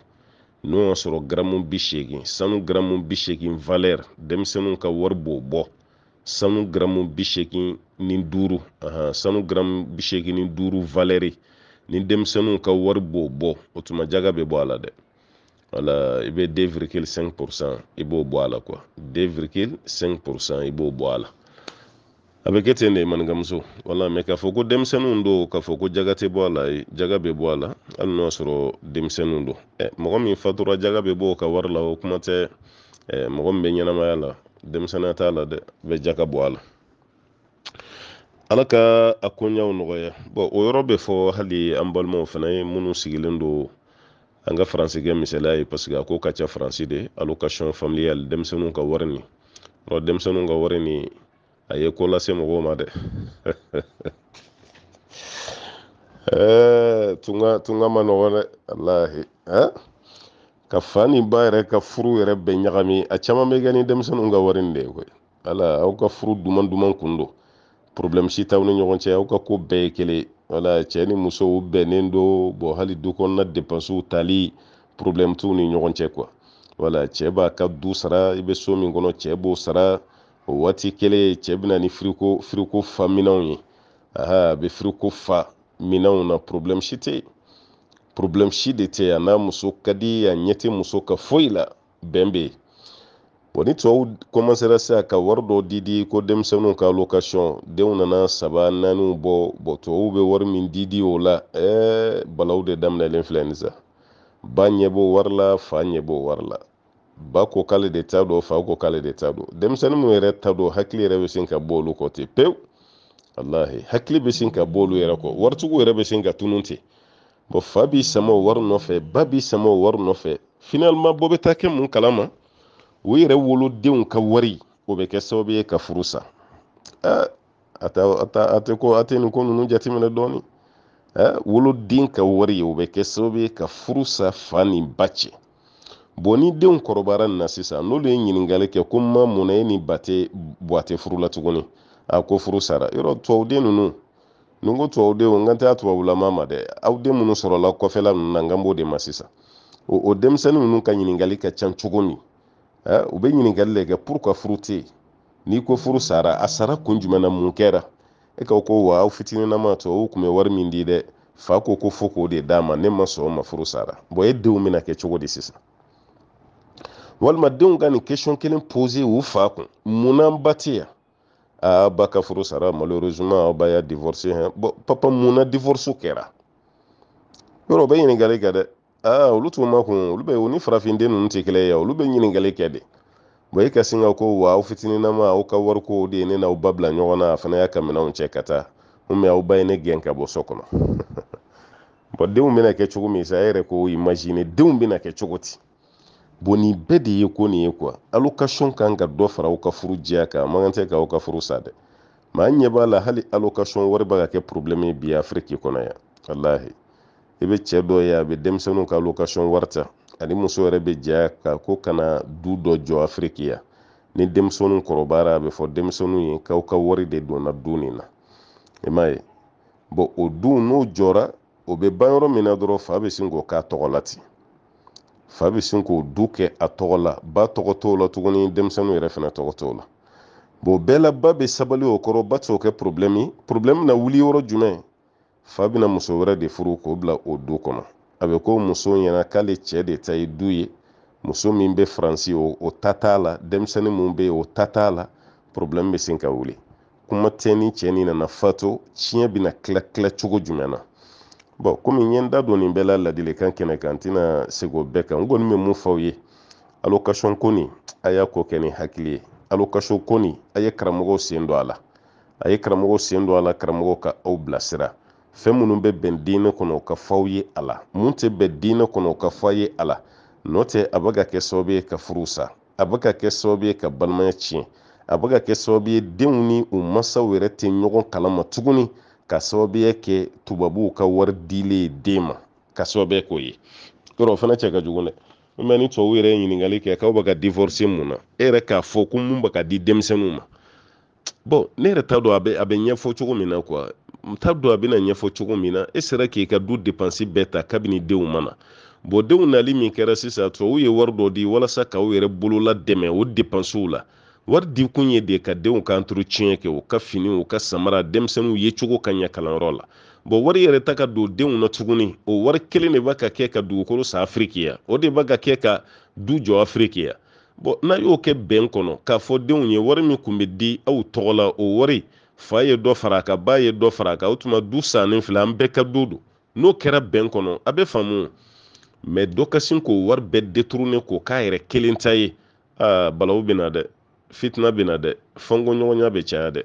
n'o y'a sɔrɔ garamu bi seegin sanu garamu bi seegin valɛri denmisɛnninw ka wari b'o bɔ sanu garamu bi seegin ni duuru ahan sanu garamu bi seegin ni duuru valɛri ni denmisɛnninw ka wari b'o bɔ o tuma jaga bɛ bɔ a la dɛ wala i bɛ 2,5% i b'o bɔ a la quoi 2,5% i b'o bɔ a la a bɛ kɛ ten de maninkamuso wala mɛ k'a fɔ ko denmisɛnninw don k'a fɔ ko jaga tɛ bɔ a la jaga bɛ bɔ a la hali n'o y'a sɔrɔ denmisɛnninw don ɛ eh, mɔgɔ min fatura jaga bɛ bɔ o ka wari la o kuma tɛ ɛ eh, mɔgɔ min bɛ ɲɛnamaya la denmisɛnninya t'a la dɛ bɛ jaga bɔ a la ala ka a koɲaw nɔgɔya bɔn o yɔrɔ bɛ fɔ hali an balimaw fana ye minnu sigilen don an ka faransikɛ misaliya ye paseke a ko ka ca faransi de allocation familial denmisɛnninw ka warini ni yɔrɔ ka warini ni a ye ko lase mɔgɔw ma dɛ eh, tunga tunga ma nɔgɔn dɛ alahi eh? ka fa ni ba yɛrɛ ka furu yɛrɛ bɛɛ ɲagami a caman bɛ kɛ ni denmisɛnninw ka wari de ye ala aw ka furu duman duman kun don problème si t'aw ni ɲɔgɔn cɛ aw ka ko bɛɛ ye kelen wala cɛ ni musow bɛnnen do bɔn hali du kɔnɔna depansiw tali problème t'u ni ɲɔgɔn cɛ kuwa wala cɛɛ b'a ka du sara i be so min kɔnɔ cɛɛ b'o sara o waati kele cɛɛ bena ni firiko firiko fa minaw ye aha a bɛ firiko fa minaw na problème si tɛ problème si de tɛ yen a n'a muso ka di a ɲɛte muso ka foyi la bɛn bɛ yen wa ni tɔw komansera sa ka wari dɔ didi ko denmisɛnninw ka lokasiyɔn denw nana saba naaniw bɔ bɔn tɔw bɛ wari min didi o la ɛɛ eh, balaw de daminɛlen filɛ nin sa ba ɲɛ b'o wari la fa ɲɛ b'o wari la ba ko k'ale de ta don fa ko k'ale de ta don denmisɛnnin minnu yɛrɛ ta don hakili yɛrɛ e bɛ sin ka bɔ olu kɔ ten pewu walahi hakili bɛ sin ka bɔ olu yɛrɛ e kɔ waritigiw yɛrɛ e bɛ sin ka tunun ten bɔn fa b'i sama o wari nɔfɛ ba b'i sama o wari nɔfɛ finalement bɔ bɛ taa kɛ mun kalama u yɛrɛ wolodenw ka wari o bɛ kɛ sababu ye ka furu sa eh, a tɛ ko a tɛ nin ko ninnu jateminɛ dɔɔni eh, woloden ka wari o bɛ kɛ sababu ye ka furu sa fa ni ba cɛ bon ni denw kɔrɔbayara nin na sisan n'olu ye ɲininkali kɛ ko ma munna e ni ba tɛ buwate furu la tuguni a ko furu sara yɔrɔ tubabuden ninnu nin ko tubabudenw n kan tɛ a tubabulama ma dɛ aw den minnu sɔrɔla kɔfɛla ninnu na n kan b'o de ma sisan o denmisɛnnin ninnu ka ɲininkali ka ca cogo min Eh, u bɛ ɲininkali de kɛ pourquoi furu tɛ yen n'i ko furu sara a sara kun jumɛn na mun kɛra e ka ko wa aw fitininama tubabuw tun bɛ wari min di dɛ fa ko ko fo k'o de d'a ma ne ma sɔn o ma furu sara bɔn e denw bɛna kɛ cogo di sisan walima denw ka nin question kelen pose u fa kun munna ba tɛ yan aa ba ka furu sara malheureusement aw ba y'a divorce hɛn papa munna divorce kɛra yɔrɔ o bɛ ɲininkali kɛ dɛ aa ah, olu tun ma kun olu bɛ u ni farafinden ninnu tɛ kelen ye olu bɛ ɲininkali kɛ de i ka sin ka ko wa aw fitininama aw ka wariko de ye ne n'aw ba bila ɲɔgɔn na a fana y'a ka minɛnw cɛ ka taa n mɛ aw ba ye ne gɛn ka bɔ so kɔnɔ bɔn denw bɛna kɛ cogo min sa e yɛrɛ ko imagine denw bɛna kɛ cogo ti bon nin bɛɛ de ye ko nin ye kuwa allocation kan ka dɔ fara aw ka furu diya kan a man kan tɛ k'aw ka furu sa dɛ mɛ an ɲɛ b'a la hali allocation wari bɛ ka kɛ problème ye bi afiriki kɔnɔ yan walahi i bɛ cɛ dɔ ye a bɛ denmisɛnninw ka lokasɔn wari ani muso yɛrɛ bɛ jɛ ka ko kana du dɔ jɔ afiriki yan ni denmisɛnninw kɔrɔbayara a bɛ fɔ denmisɛnninw ye k'aw ka wari de donna du nin na i m'a ye bɔn o du n'o jɔra o bɛ ban yɔrɔ min na dɔrɔn fa bɛ sin k'o k'a tɔgɔ la ten fa bɛ sin k'o du kɛ a tɔgɔ la ba tɔgɔ t'o la tuguni denmisɛnninw yɛrɛ fana tɔgɔ t'o la bon bɛɛ la ba be sabali o kɔrɔ ba t'o kɛ porobilɛmu ye porobilɛmu na wuli yɔrɔ jumɛn fa bɛna muso wɛrɛ de furu k'o bila o du kɔnɔ a bɛ k'o muso ɲɛna k'ale cɛ de ta ye du ye muso min bɛ faransi o, ta t'a la denmisɛnnin min bɛ o ta t'a la porobilɛmu bɛ sin ka wuli kuma tɛ ni cɛ nin nana fato tiɲɛ bɛna tila tila cogo jumɛn na bɔn komi n da don nin bɛɛ la ladilikan kɛnɛ kan tɛna segin bɛɛ kan n kɔni bɛ mun fɔ ye alokasɔn ko nin a y'a ko kɛ ni hakili ye alokasɔn ko nin a ye karamɔgɔw sen don a la a ye karamɔgɔ sen don a la karamɔgɔ ka aw bilasira fɛn minnu bɛ bɛn diinɛ kɔnɔ ka f'aw ye a la mun tɛ bɛn diinɛ kɔnɔ ka f'a ye a la n'o tɛ a bɛ ka kɛ sababu ye ka furu sa a bɛ ka kɛ sababu ye ka balimaya tiɲɛ a bɛ ka kɛ sababu ye denw ni u mansaw yɛrɛ tɛ ɲɔgɔn kalama tuguni ka sababuya kɛ tubabuw ka wari dili ye den ma ka sababuya k'o ye yɔrɔ o fana cɛ ka jugu dɛ n ni tubabu yɛrɛ ye ɲininkali kɛ k'aw bɛ ka divorce mun na e yɛrɛ k'a fɔ ko mun bɛ ka di denmisɛnninw ma bon ne yɛrɛ t'a dɔn a bɛ a bɛ ɲɛfɔ cogo min na t'a dɔn a bena ɲɛfɔ cogo min na e sera k'i ka du depansi bɛɛ ta kabini deenw mana na deenw nali min kɛra sisan tubabu ye wari dɔ di walasa k'aw yɛrɛ bolola dɛmɛ o depansiw la wari di kun ye de ka denw ka entretien kɛ o ka fini u ka samara denmisɛnninw ye cogo ka ɲɛ kalanyɔrɔ la bon wari yɛrɛ ta ka don denw na tuguni o wari kelen de b'a ka kɛ ka dugukolo sa afiriki ya o de b'a ka kɛ ka du jɔ afiriki ya bon n'a y'o kɛ bɛn kɔnɔ k'a fɔ deenw ye wari min kun bɛ di aw tɔgɔla o wari fa ye dɔ fara a ba ye dɔ fara ka o tuma du sanni fila an bɛɛ ka du do n'o kɛra bɛn kɔnɔ a bɛ faamu mɛ dɔ ka sin k'o wari bɛɛ deturune k'o k'a yɛrɛ kelen ta ye aa balawu bɛ na dɛ fitina bɛ na dɛ fɔnkoɲɔgɔnya bɛ caya dɛ